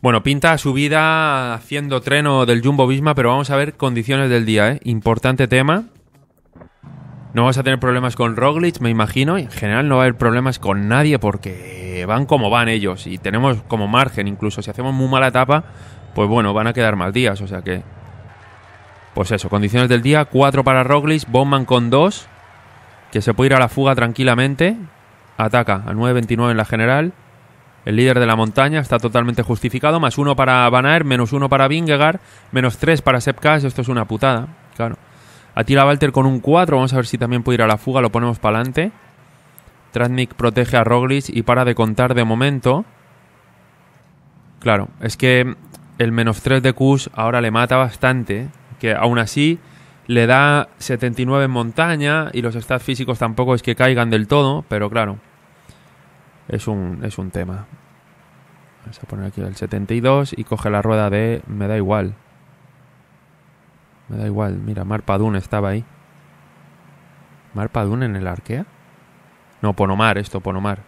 Bueno, pinta subida haciendo treno del Jumbo Visma, pero vamos a ver condiciones del día, ¿eh? Importante tema. No vas a tener problemas con Roglic, me imagino. en general no va a haber problemas con nadie porque van como van ellos. Y tenemos como margen, incluso si hacemos muy mala etapa, pues bueno, van a quedar mal días. O sea que. Pues eso, condiciones del día: 4 para Roglic, Bowman con 2, que se puede ir a la fuga tranquilamente. Ataca a 9.29 en la general. El líder de la montaña está totalmente justificado. Más uno para Van menos uno para Vingegaard, menos tres para Sepcas. Esto es una putada, claro a Walter con un 4. Vamos a ver si también puede ir a la fuga. Lo ponemos para adelante. Tratnik protege a Roglic y para de contar de momento. Claro, es que el menos 3 de Kush ahora le mata bastante. Que aún así le da 79 en montaña y los stats físicos tampoco es que caigan del todo. Pero claro, es un, es un tema. Vamos a poner aquí el 72 y coge la rueda de me da igual. Me da igual, mira, Marpadun estaba ahí. ¿Marpadun en el Arkea? No, Ponomar, esto, Ponomar.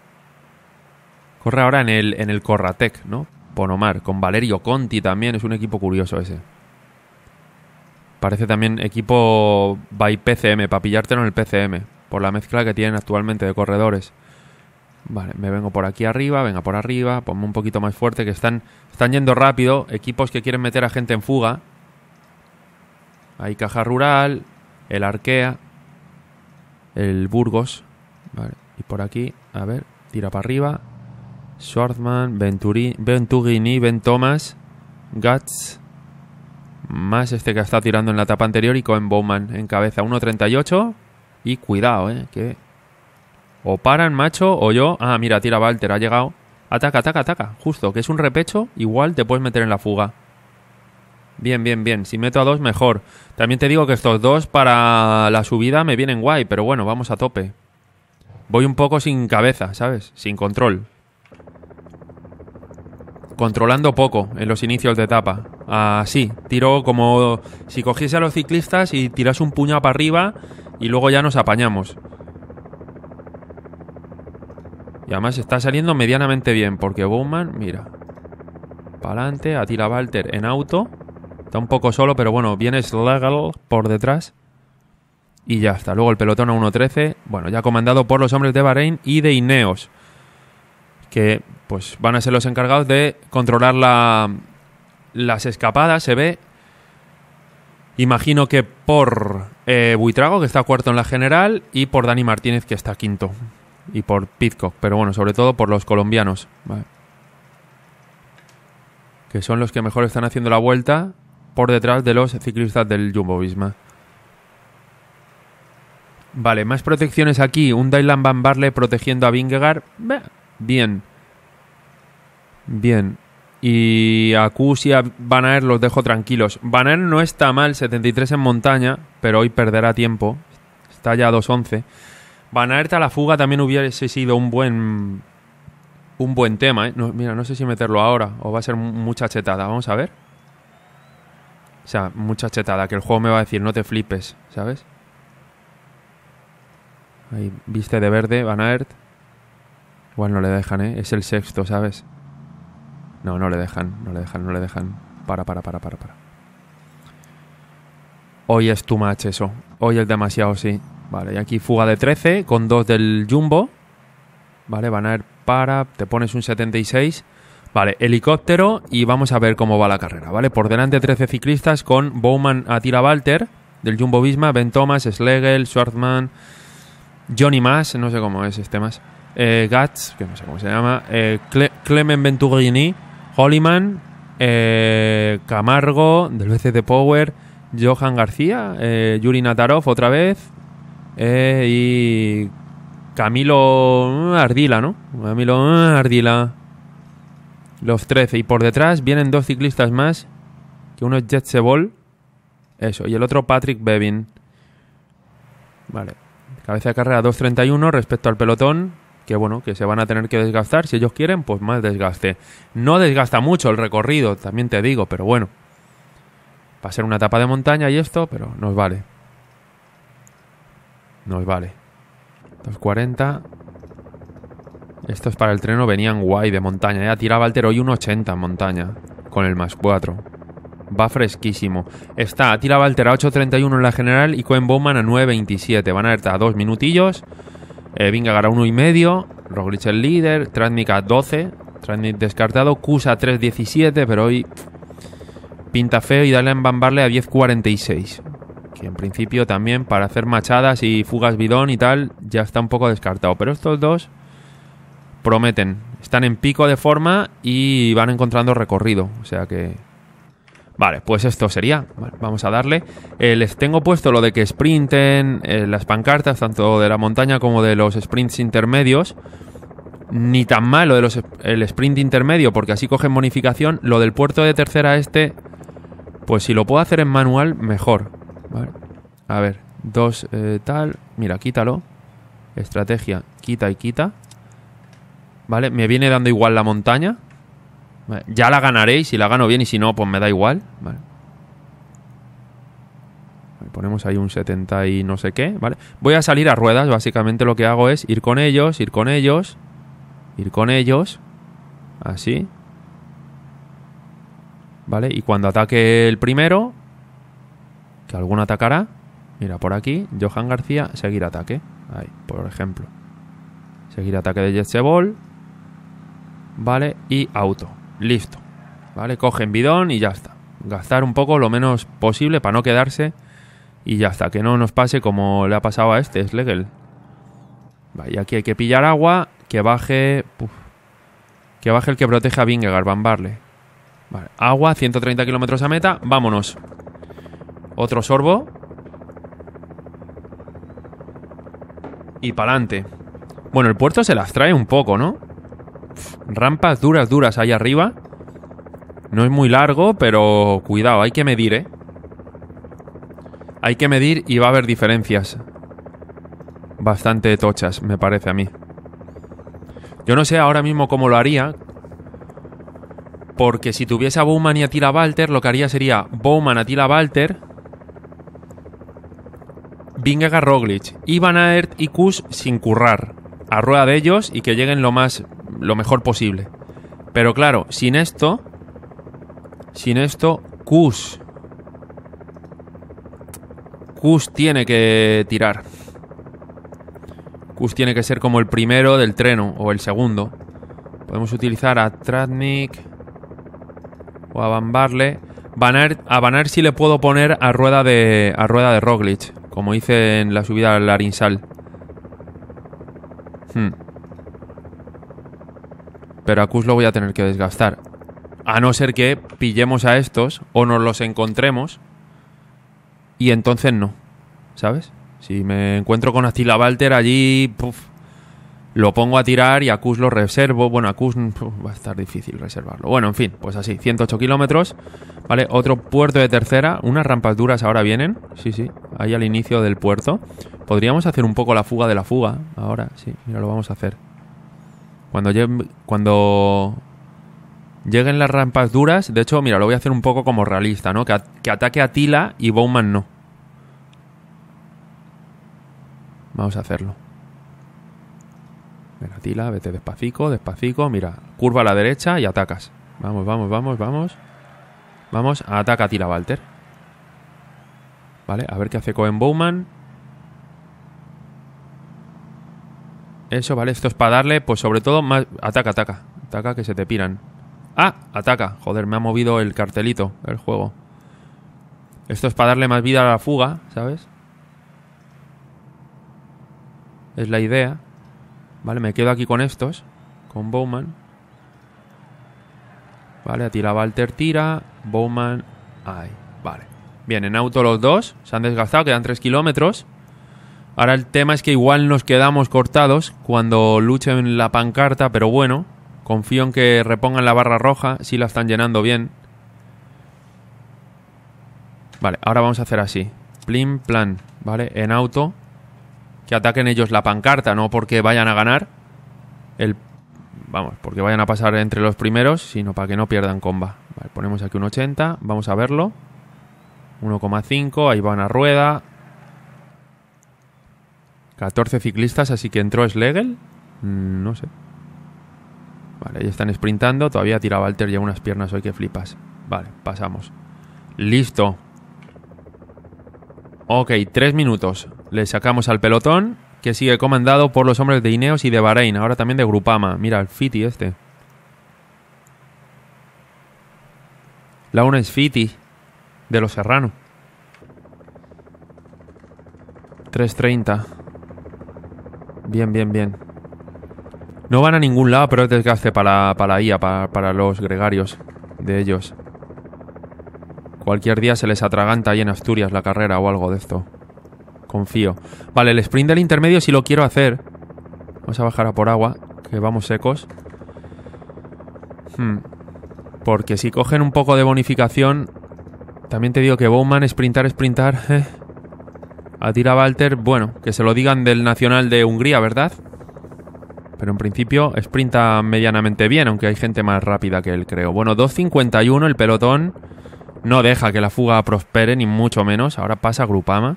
Corre ahora en el, en el Corratec, ¿no? Ponomar, con Valerio Conti también, es un equipo curioso ese. Parece también equipo by PCM, para pillártelo en el PCM, por la mezcla que tienen actualmente de corredores. Vale, me vengo por aquí arriba, venga por arriba, ponme un poquito más fuerte, que están, están yendo rápido, equipos que quieren meter a gente en fuga, hay Caja Rural, el Arkea, el Burgos. Vale, y por aquí, a ver, tira para arriba. Swordman. Venturi, Venturini, Ben Thomas, Guts. Más este que está tirando en la etapa anterior y Cohen Bowman en cabeza. 1.38. Y cuidado, ¿eh? Que o paran, macho, o yo. Ah, mira, tira Walter, ha llegado. Ataca, ataca, ataca. Justo, que es un repecho. Igual te puedes meter en la fuga. Bien, bien, bien. Si meto a dos, mejor. También te digo que estos dos para la subida me vienen guay, pero bueno, vamos a tope. Voy un poco sin cabeza, ¿sabes? Sin control. Controlando poco en los inicios de etapa. Así, tiro como si cogiese a los ciclistas y tirase un puño para arriba y luego ya nos apañamos. Y además está saliendo medianamente bien, porque Bowman, mira. Para adelante, a tira Walter en auto. Está un poco solo, pero bueno, viene Slagal por detrás. Y ya está. Luego el pelotón a 1.13. Bueno, ya comandado por los hombres de Bahrein y de Ineos. Que pues van a ser los encargados de controlar la, las escapadas. Se ve. Imagino que por eh, Buitrago, que está cuarto en la general, y por Dani Martínez, que está quinto. Y por Pitcock, pero bueno, sobre todo por los colombianos. Que son los que mejor están haciendo la vuelta por detrás de los ciclistas del Jumbo Visma. Vale, más protecciones aquí. Un Dylan Van Barle protegiendo a Vingegaard. Bien. Bien. Y a Kus y a Van los dejo tranquilos. Van no está mal, 73 en montaña, pero hoy perderá tiempo. Está ya a 2.11. Van Aert a la fuga también hubiese sido un buen un buen tema. ¿eh? mira, no sé si meterlo ahora o va a ser mucha chetada. Vamos a ver. O sea, mucha chetada, que el juego me va a decir, no te flipes, ¿sabes? Ahí, viste de verde, Van Aert. Igual no le dejan, ¿eh? Es el sexto, ¿sabes? No, no le dejan, no le dejan, no le dejan. Para, para, para, para, para. Hoy es too much eso. Hoy es demasiado, sí. Vale, y aquí fuga de 13 con dos del Jumbo. Vale, Van para, te pones un 76. Vale, helicóptero y vamos a ver cómo va la carrera, ¿vale? Por delante 13 ciclistas con Bowman a tira Walter, del Jumbo Visma, Ben Thomas, Schlegel, Schwartzman, Johnny Mas, no sé cómo es este más, eh, Gats, que no sé cómo se llama, eh, Venturini, Holliman, eh, Camargo, del de Power, Johan García, eh, Yuri Natarov otra vez y Camilo mm, Ardila, ¿no? Camilo mm, Ardila. Los 13. Y por detrás vienen dos ciclistas más, que uno es Sebol. eso, y el otro Patrick Bevin. Vale. Cabeza de carrera 2.31 respecto al pelotón, que bueno, que se van a tener que desgastar. Si ellos quieren, pues más desgaste. No desgasta mucho el recorrido, también te digo, pero bueno. Va a ser una etapa de montaña y esto, pero nos vale. Nos vale. 2.40. Estos para el treno, venían guay de montaña. Ya tiraba el hoy un 80 en montaña, con el más 4. Va fresquísimo. Está tiraba Valter a 8.31 en la general y Coen Bowman a 9.27. Van a a dos minutillos. Eh, uno a 1.5. Roglic el líder. Tratnik a 12. descartado. Kusa a 3.17, pero hoy pinta feo. Y dale en bambarle a 10.46. Que en principio también para hacer machadas y fugas bidón y tal ya está un poco descartado. Pero estos dos prometen. Están en pico de forma y van encontrando recorrido. O sea que. Vale, pues esto sería. vamos a darle. Eh, les tengo puesto lo de que sprinten eh, las pancartas, tanto de la montaña como de los sprints intermedios. Ni tan mal de los el sprint intermedio, porque así cogen bonificación. Lo del puerto de tercera este, pues si lo puedo hacer en manual, mejor. A ver, dos eh, tal. Mira, quítalo. Estrategia, quita y quita. ¿Vale? Me viene dando igual la montaña. Ya la ganaré si la gano bien y si no, pues me da igual. ¿Vale? ponemos ahí un 70 y no sé qué, ¿vale? Voy a salir a ruedas, básicamente lo que hago es ir con ellos, ir con ellos, ir con ellos, así, ¿vale? Y cuando ataque el primero, que alguno atacará, mira, por aquí, Johan García, seguir ataque, ahí, por ejemplo, seguir ataque de Ball. ¿vale? Y auto, listo, ¿vale? Cogen bidón y ya está. Gastar un poco lo menos posible para no quedarse y ya está, que no nos pase como le ha pasado a este Slegel. Vale, y aquí hay que pillar agua, que baje... que baje el que protege a Vingegar, Van Vale, agua, 130 kilómetros a meta, vámonos. Otro sorbo. Y para adelante. Bueno, el puerto se las trae un poco, ¿no? rampas duras, duras ahí arriba. No es muy largo, pero cuidado, hay que medir, ¿eh? Hay que medir y va a haber diferencias. Bastante tochas, me parece a mí. Yo no sé ahora mismo cómo lo haría. Porque si tuviese a Bowman y a Tila Walter, lo que haría sería Bowman, a Tila Walter, Bingaga Roglic, Ivan Aert y Kus sin currar a rueda de ellos y que lleguen lo más lo mejor posible. Pero claro, sin esto sin esto Kus Kus tiene que tirar. Kus tiene que ser como el primero del treno o el segundo. Podemos utilizar a Tratnik o a Van a Banner sí le puedo poner a rueda de a rueda de Roglic, como hice en la subida al Arinsal. Hmm. Pero a lo voy a tener que desgastar. A no ser que pillemos a estos o nos los encontremos y entonces no. ¿Sabes? Si me encuentro con Astila Walter allí, puff, lo pongo a tirar y a lo reservo. Bueno, a mm, va a estar difícil reservarlo. Bueno, en fin, pues así, 108 kilómetros, ¿vale? Otro puerto de tercera, unas rampas duras ahora vienen, sí, sí, ahí al inicio del puerto. Podríamos hacer un poco la fuga de la fuga ahora, sí, mira, lo vamos a hacer. Cuando, lleguen las rampas duras, de hecho, mira, lo voy a hacer un poco como realista, ¿no? Que, que ataque a Tila y Bowman no. Vamos a hacerlo. Venga, Tila, vete despacito, despacito. Mira, curva a la derecha y atacas. Vamos, vamos, vamos, vamos. Vamos, ataca tira Walter. Vale, a ver qué hace Cohen Bowman. Eso, vale, esto es para darle, pues sobre todo más... Ataca, ataca. Ataca que se te piran. ¡Ah! Ataca. Joder, me ha movido el cartelito el juego. Esto es para darle más vida a la fuga, ¿sabes? Es la idea. Vale, me quedo aquí con estos. Con Bowman. Vale, a tira Walter tira. Bowman. Ahí. Vale. Bien, en auto los dos. Se han desgastado, quedan 3 kilómetros. Ahora el tema es que igual nos quedamos cortados cuando luchen la pancarta, pero bueno, confío en que repongan la barra roja, si la están llenando bien. Vale, ahora vamos a hacer así. Plim, plan, ¿vale? En auto que ataquen ellos la pancarta, no porque vayan a ganar, el, vamos, porque vayan a pasar entre los primeros, sino para que no pierdan comba. Vale, ponemos aquí un 80, vamos a verlo. 1,5, ahí va una rueda. 14 ciclistas, así que entró Schlegel. Mm, no sé. Vale, ahí están sprintando. Todavía tira Walter ya unas piernas hoy que flipas. Vale, pasamos. Listo. Ok, 3 minutos le sacamos al pelotón, que sigue comandado por los hombres de Ineos y de Bahrein, ahora también de Grupama. Mira, el Fiti este. La una es Fiti, de los Serrano. 3.30. Bien, bien, bien. No van a ningún lado, pero es desgaste para, para IA, para, para los gregarios de ellos. Cualquier día se les atraganta ahí en Asturias la carrera o algo de esto confío. Vale, el sprint del intermedio si lo quiero hacer. Vamos a bajar a por agua, que vamos secos. Hmm. Porque si cogen un poco de bonificación, también te digo que Bowman, sprintar, sprintar... Eh. A tira Walter, bueno, que se lo digan del Nacional de Hungría, ¿verdad? Pero en principio sprinta medianamente bien, aunque hay gente más rápida que él, creo. Bueno, 2.51 el pelotón. No deja que la fuga prospere, ni mucho menos. Ahora pasa Grupama.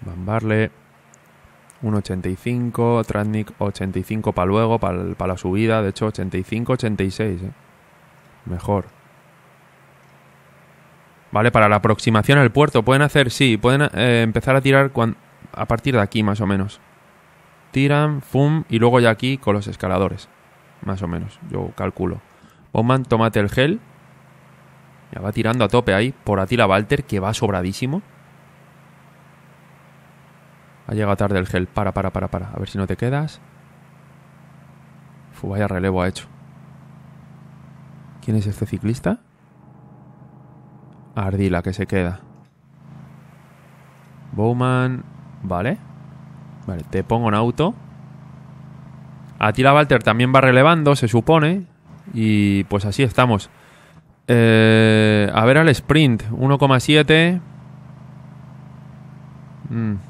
Bambarle 1.85, Tratnik 85 para luego, para la subida, de hecho 85-86. Eh. Mejor. Vale, para la aproximación al puerto, pueden hacer, sí, pueden eh, empezar a tirar a partir de aquí más o menos. Tiran, fum, y luego ya aquí con los escaladores. Más o menos, yo calculo. Oman, tómate el gel. Ya va tirando a tope ahí por Atila Walter, que va sobradísimo. Ha llegado tarde el gel. Para, para, para, para. A ver si no te quedas. Uf, vaya relevo ha hecho. ¿Quién es este ciclista? Ardila, que se queda. Bowman. Vale. Vale, te pongo en auto. Atila Walter también va relevando, se supone. Y pues así estamos. Eh, a ver al sprint. 1,7. Mmm.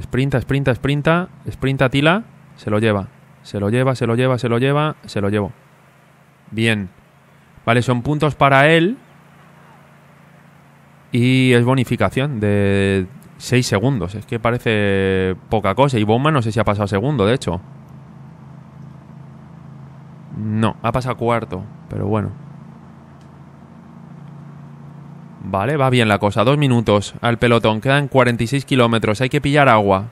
Sprinta, sprinta, sprinta. Sprinta Tila. Se lo lleva. Se lo lleva, se lo lleva, se lo lleva. Se lo llevo Bien. Vale, son puntos para él. Y es bonificación de 6 segundos. Es que parece poca cosa. Y Bowman no sé si ha pasado segundo, de hecho. No, ha pasado cuarto. Pero bueno. Vale, va bien la cosa. Dos minutos al pelotón. Quedan 46 kilómetros. Hay que pillar agua.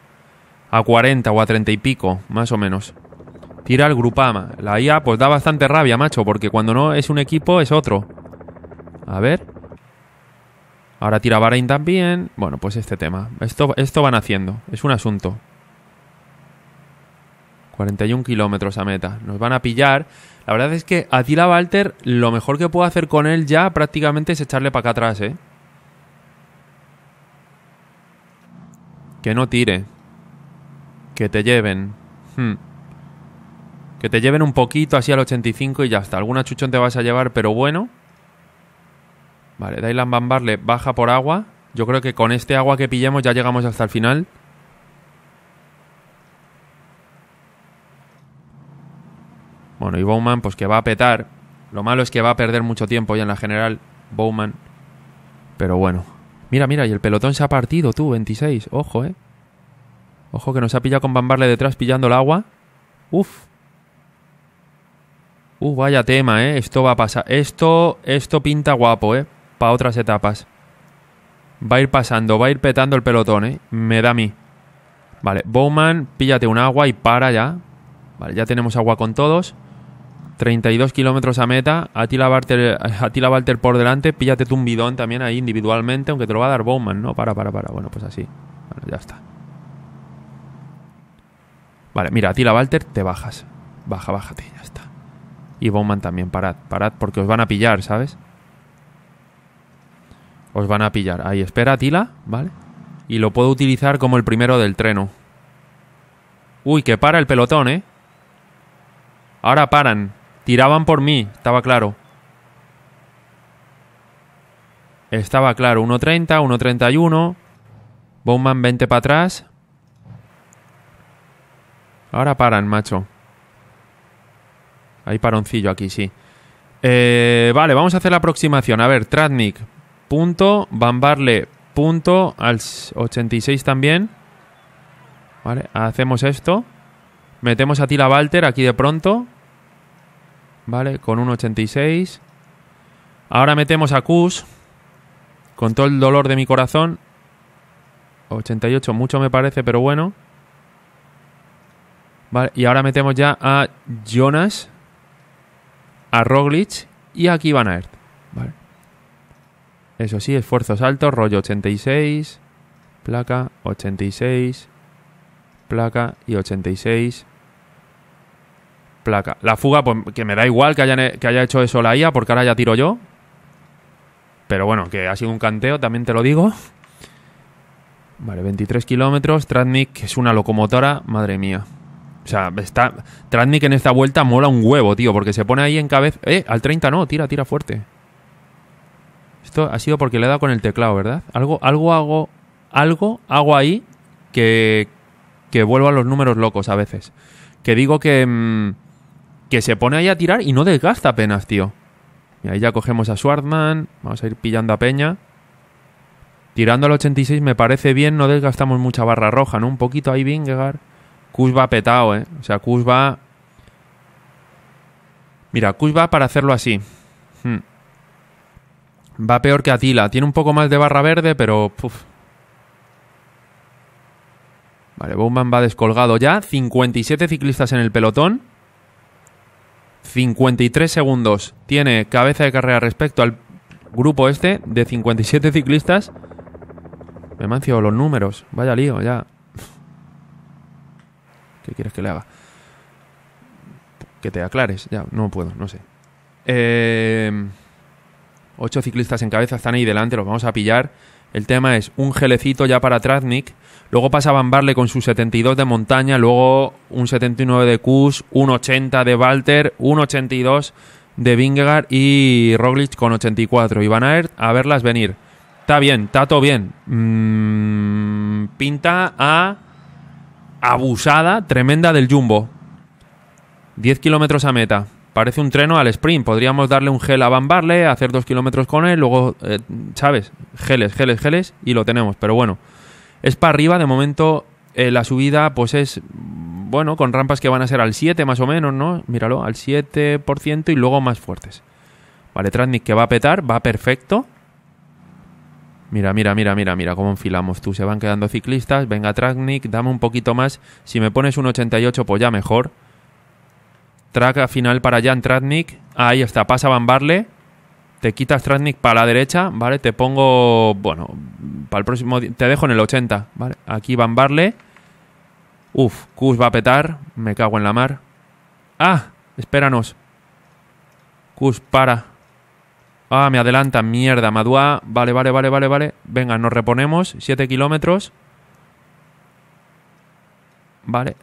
A 40 o a 30 y pico, más o menos. Tira el Grupama. La IA pues da bastante rabia, macho, porque cuando no es un equipo es otro. A ver. Ahora tira Bahrein también. Bueno, pues este tema. Esto, esto van haciendo. Es un asunto. 41 kilómetros a meta. Nos van a pillar. La verdad es que a Tila Walter, lo mejor que puedo hacer con él ya prácticamente es echarle para acá atrás, ¿eh? Que no tire. Que te lleven. Hmm. Que te lleven un poquito así al 85 y ya está. Alguna chuchón te vas a llevar, pero bueno. Vale, Dylan Bambarle baja por agua. Yo creo que con este agua que pillemos ya llegamos hasta el final. Bueno, y Bowman, pues que va a petar. Lo malo es que va a perder mucho tiempo ya en la general, Bowman. Pero bueno. Mira, mira, y el pelotón se ha partido, tú, 26. Ojo, eh. Ojo que nos ha pillado con Bambarle detrás pillando el agua. Uf. Uf, vaya tema, eh. Esto va a pasar. Esto, esto pinta guapo, eh. Para otras etapas. Va a ir pasando, va a ir petando el pelotón, eh. Me da a mí. Vale, Bowman, píllate un agua y para ya. Vale, ya tenemos agua con todos. 32 kilómetros a meta, Atila Walter, Walter por delante, píllate tu un bidón también ahí individualmente, aunque te lo va a dar Bowman, ¿no? Para, para, para. Bueno, pues así. ya está. Vale, mira, Tila, Walter, te bajas. Baja, bájate, ya está. Y Bowman también, parad, parad, porque os van a pillar, ¿sabes? Os van a pillar. Ahí, espera, Atila ¿vale? Y lo puedo utilizar como el primero del treno. Uy, que para el pelotón, ¿eh? Ahora paran. Tiraban por mí, estaba claro. Estaba claro, 1.30, 1.31. Bowman 20 para atrás. Ahora paran, macho. Hay paroncillo aquí, sí. Eh, vale, vamos a hacer la aproximación. A ver, Tratnik, punto. Bambarle, punto. Al 86 también. Vale, hacemos esto. Metemos a Tila Walter aquí de pronto. ¿vale? Con un 86. Ahora metemos a Kus. Con todo el dolor de mi corazón. 88, mucho me parece, pero bueno. Vale, y ahora metemos ya a Jonas, a Roglic y a van Vale. Eso sí, esfuerzos altos, rollo 86, placa, 86, placa y 86 placa. La fuga, pues que me da igual que, haya, que haya hecho eso la IA, porque ahora ya tiro yo. Pero bueno, que ha sido un canteo, también te lo digo. Vale, 23 kilómetros. Tratnik, que es una locomotora, madre mía. O sea, está. Tratnik en esta vuelta mola un huevo, tío, porque se pone ahí en cabeza. ¡Eh! Al 30 no, tira, tira fuerte. Esto ha sido porque le he dado con el teclado, ¿verdad? Algo, algo hago. Algo hago ahí que. que vuelvo a los números locos a veces. Que digo que. Mm, que se pone ahí a tirar y no desgasta apenas, tío. Y ahí ya cogemos a Swartman. vamos a ir pillando a Peña. Tirando al 86 me parece bien, no desgastamos mucha barra roja, ¿no? Un poquito ahí Bingegar. Kush va petado, ¿eh? O sea, Kush va... Mira, Kush va para hacerlo así. Hmm. Va peor que Atila. Tiene un poco más de barra verde, pero... Vale, Bowman va descolgado ya. 57 ciclistas en el pelotón. 53 segundos tiene cabeza de carrera respecto al grupo este de 57 ciclistas. Me mancio los números, vaya lío ya. ¿Qué quieres que le haga? Que te aclares, ya, no puedo, no sé. Eh, ocho ciclistas en cabeza están ahí delante, los vamos a pillar. El tema es un gelecito ya para Tratnik. Luego pasaban Barley con su 72 de montaña, luego un 79 de Kush, un 80 de Walter, un 82 de Vingegaard y Roglic con 84. Y van a, a verlas venir. Está bien, está todo bien. Mm, pinta a abusada, tremenda del Jumbo. 10 kilómetros a meta parece un treno al sprint. Podríamos darle un gel a Bambarle, hacer dos kilómetros con él, luego, eh, ¿sabes? Geles, geles, geles y lo tenemos. Pero bueno, es para arriba. De momento, eh, la subida, pues es, bueno, con rampas que van a ser al 7 más o menos, ¿no? Míralo, al 7% y luego más fuertes. Vale, Transnic que va a petar, va perfecto. Mira, mira, mira, mira, mira cómo enfilamos tú. Se van quedando ciclistas. Venga, Transnic, dame un poquito más. Si me pones un 88, pues ya mejor. Traca final para Jan Tratnik. Ahí está, pasa Bambarle. Te quitas Tratnik para la derecha, ¿vale? Te pongo, bueno, para el próximo... Te dejo en el 80, ¿vale? Aquí Bambarle. Uf, Kus va a petar. Me cago en la mar. ¡Ah! Espéranos. Kus, para. Ah, me adelanta. Mierda, Madua. Vale, vale, vale, vale, vale. Venga, nos reponemos. 7 kilómetros. Vale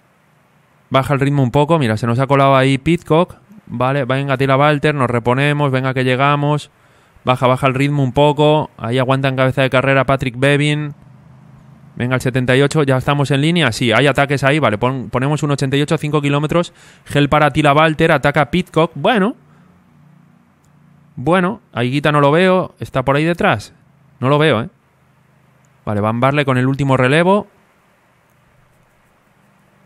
baja el ritmo un poco. Mira, se nos ha colado ahí Pitcock. Vale, venga, Tila Walter, nos reponemos, venga que llegamos. Baja, baja el ritmo un poco. Ahí aguanta en cabeza de carrera Patrick Bevin. Venga, el 78, ya estamos en línea. Sí, hay ataques ahí, vale. ponemos un 88 a 5 kilómetros. Gel para Tila Walter, ataca Pitcock. Bueno. Bueno, Ahí Guita no lo veo. Está por ahí detrás. No lo veo, ¿eh? Vale, Van Barle con el último relevo.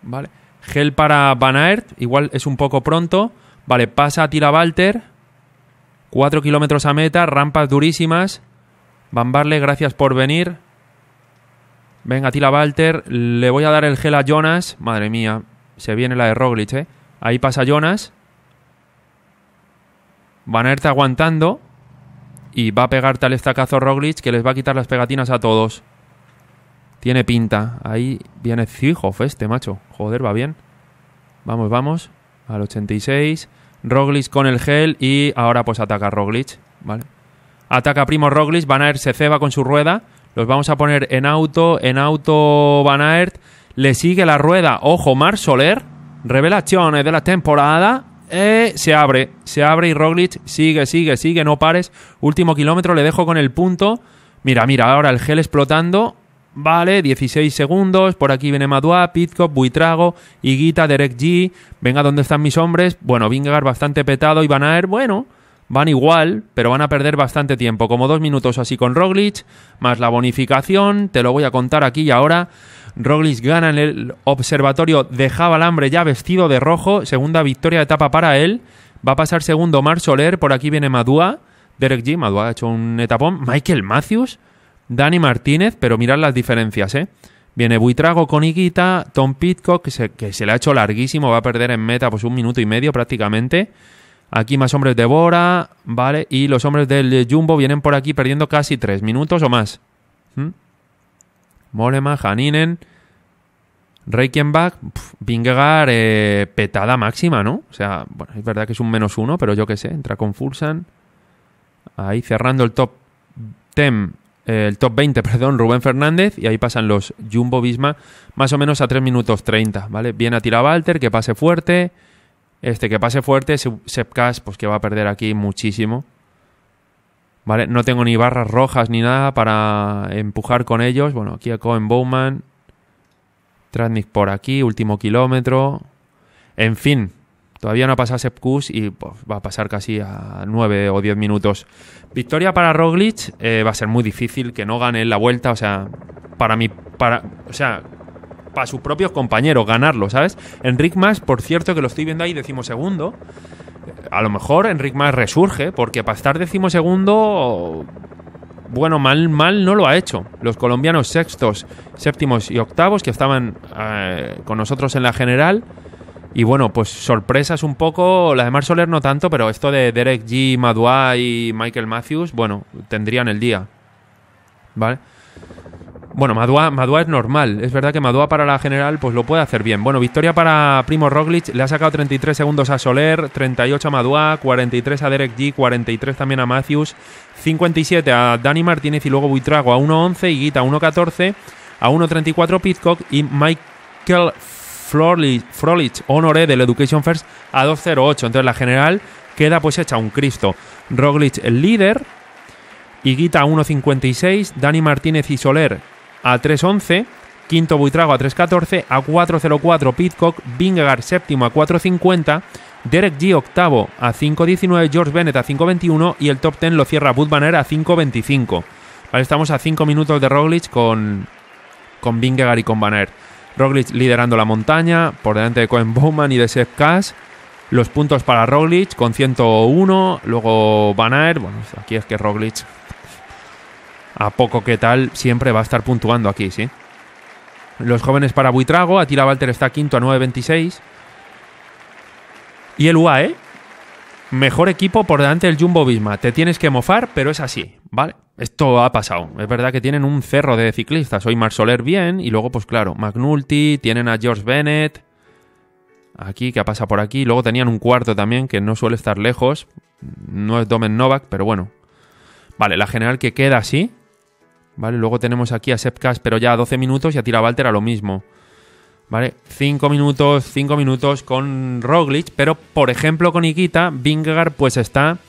Vale. Gel para Van Aert, igual es un poco pronto. Vale, pasa a Tira Walter. 4 kilómetros a meta, rampas durísimas. Van Barle, gracias por venir. Venga, Tila Walter. Le voy a dar el gel a Jonas. Madre mía, se viene la de Roglic, ¿eh? Ahí pasa Jonas. Van Aert aguantando. Y va a pegar tal estacazo Roglic que les va a quitar las pegatinas a todos. Tiene pinta. Ahí viene Zijof este, macho. Joder, va bien. Vamos, vamos. Al 86. Roglic con el gel y ahora pues ataca Roglic, ¿vale? Ataca Primo Roglic, Van Aert se ceba con su rueda. Los vamos a poner en auto, en auto Van Aert. Le sigue la rueda, ojo, Mar Soler. Revelaciones de la temporada. Eh, se abre, se abre y Roglic sigue, sigue, sigue, no pares. Último kilómetro, le dejo con el punto. Mira, mira, ahora el gel explotando. Vale, 16 segundos. Por aquí viene Madua, Pitcock, Buitrago, Higuita, Derek G. Venga, ¿dónde están mis hombres? Bueno, Vingegaard bastante petado y Van a ir bueno, van igual, pero van a perder bastante tiempo. Como dos minutos así con Roglic, más la bonificación. Te lo voy a contar aquí y ahora. Roglic gana en el observatorio dejaba de hambre ya vestido de rojo. Segunda victoria de etapa para él. Va a pasar segundo Mar Soler. Por aquí viene Madua. Derek G. Madua ha hecho un etapón. Michael Matthews Dani Martínez, pero mirad las diferencias, ¿eh? Viene Buitrago con Iguita, Tom Pitcock, que se, le ha hecho larguísimo, va a perder en meta pues un minuto y medio prácticamente. Aquí más hombres de Bora, ¿vale? Y los hombres del Jumbo vienen por aquí perdiendo casi tres minutos o más. ¿Mm? Molema, Haninen, Reichenbach, Vingegaard, eh, petada máxima, ¿no? O sea, bueno, es verdad que es un menos uno, pero yo qué sé, entra con Fulsan. Ahí cerrando el top 10 eh, el top 20, perdón, Rubén Fernández, y ahí pasan los Jumbo Visma más o menos a 3 minutos 30, ¿vale? Bien a tira Walter, que pase fuerte, este que pase fuerte, Sepkas, pues que va a perder aquí muchísimo, ¿vale? No tengo ni barras rojas ni nada para empujar con ellos, bueno, aquí a Cohen Bowman, Transnick por aquí, último kilómetro, en fin, Todavía no ha pasado Sepkus y pues, va a pasar casi a 9 o 10 minutos. Victoria para Roglic eh, va a ser muy difícil que no gane la vuelta. O sea, para mí, para, o sea, para sus propios compañeros ganarlo, ¿sabes? Enric Mas, por cierto, que lo estoy viendo ahí decimosegundo. A lo mejor Enric Mas resurge, porque para estar decimosegundo bueno, mal, mal no lo ha hecho. Los colombianos sextos, séptimos y octavos, que estaban eh, con nosotros en la general, y bueno, pues sorpresas un poco, las de Mar Soler no tanto, pero esto de Derek G, Madua y Michael Matthews, bueno, tendrían el día. ¿Vale? Bueno, Madua, es normal. Es verdad que Madua para la general pues lo puede hacer bien. Bueno, victoria para Primo Roglic. Le ha sacado 33 segundos a Soler, 38 a Madua, 43 a Derek G, 43 también a Matthews, 57 a Dani Martínez y luego Buitrago a 1.11 y Guita a 1.14, a 1.34 Pitcock y Michael Frolich, Honore Honoré del Education First a 2.08. Entonces la general queda pues hecha un Cristo. Roglic el líder, Higuita a 1.56, Dani Martínez y Soler a 3.11, quinto Buitrago a 3.14, a 4.04 Pitcock, Bingegar séptimo a 4.50, Derek G octavo a 5.19, George Bennett a 5.21 y el top 10 lo cierra Bud Banner a 5.25. Vale, estamos a 5 minutos de Roglic con, con y con Banner. Roglic liderando la montaña, por delante de Cohen Bowman y de Seth Cash. Los puntos para Roglic con 101, luego Van Aert, bueno, aquí es que Roglic a poco que tal siempre va a estar puntuando aquí, ¿sí? Los jóvenes para Buitrago, Atila Walter está quinto a 9.26. Y el UAE, mejor equipo por delante del Jumbo Visma. Te tienes que mofar, pero es así. ¿vale? Esto ha pasado. Es verdad que tienen un cerro de ciclistas. Hoy Mar Soler bien y luego, pues claro, McNulty, tienen a George Bennett. Aquí, que ha pasado por aquí. Luego tenían un cuarto también que no suele estar lejos. No es Domen Novak, pero bueno. Vale, la general que queda así. Vale, luego tenemos aquí a Sepkas, pero ya a 12 minutos y a Tira Walter a lo mismo. ¿Vale? 5 minutos, 5 minutos con Roglic, pero por ejemplo con Iquita, Vingegaard pues está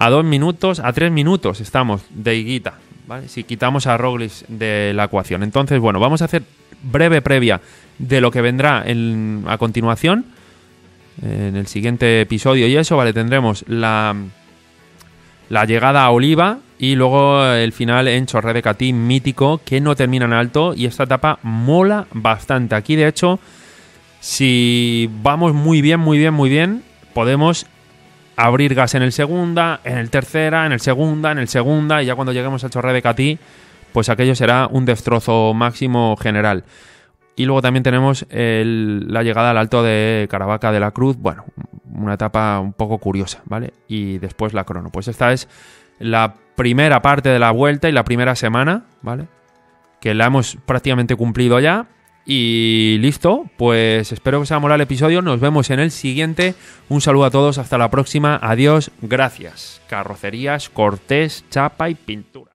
a dos minutos, a tres minutos estamos de Higuita, ¿vale? Si quitamos a Roglic de la ecuación. Entonces, bueno, vamos a hacer breve previa de lo que vendrá a continuación en el siguiente episodio y eso, ¿vale? Tendremos la, la llegada a Oliva y luego el final en Chorre de Catín mítico que no termina en alto y esta etapa mola bastante. Aquí, de hecho, si vamos muy bien, muy bien, muy bien, podemos abrir gas en el segunda, en el tercera, en el segunda, en el segunda, y ya cuando lleguemos al chorre de Catí, pues aquello será un destrozo máximo general. Y luego también tenemos la llegada al alto de Caravaca de la Cruz, bueno, una etapa un poco curiosa, ¿vale? Y después la crono. Pues esta es la primera parte de la vuelta y la primera semana, ¿vale? Que la hemos prácticamente cumplido ya. Y listo, pues espero que os haya molado el episodio. Nos vemos en el siguiente. Un saludo a todos, hasta la próxima. Adiós, gracias. Carrocerías, Cortés, Chapa y Pintura.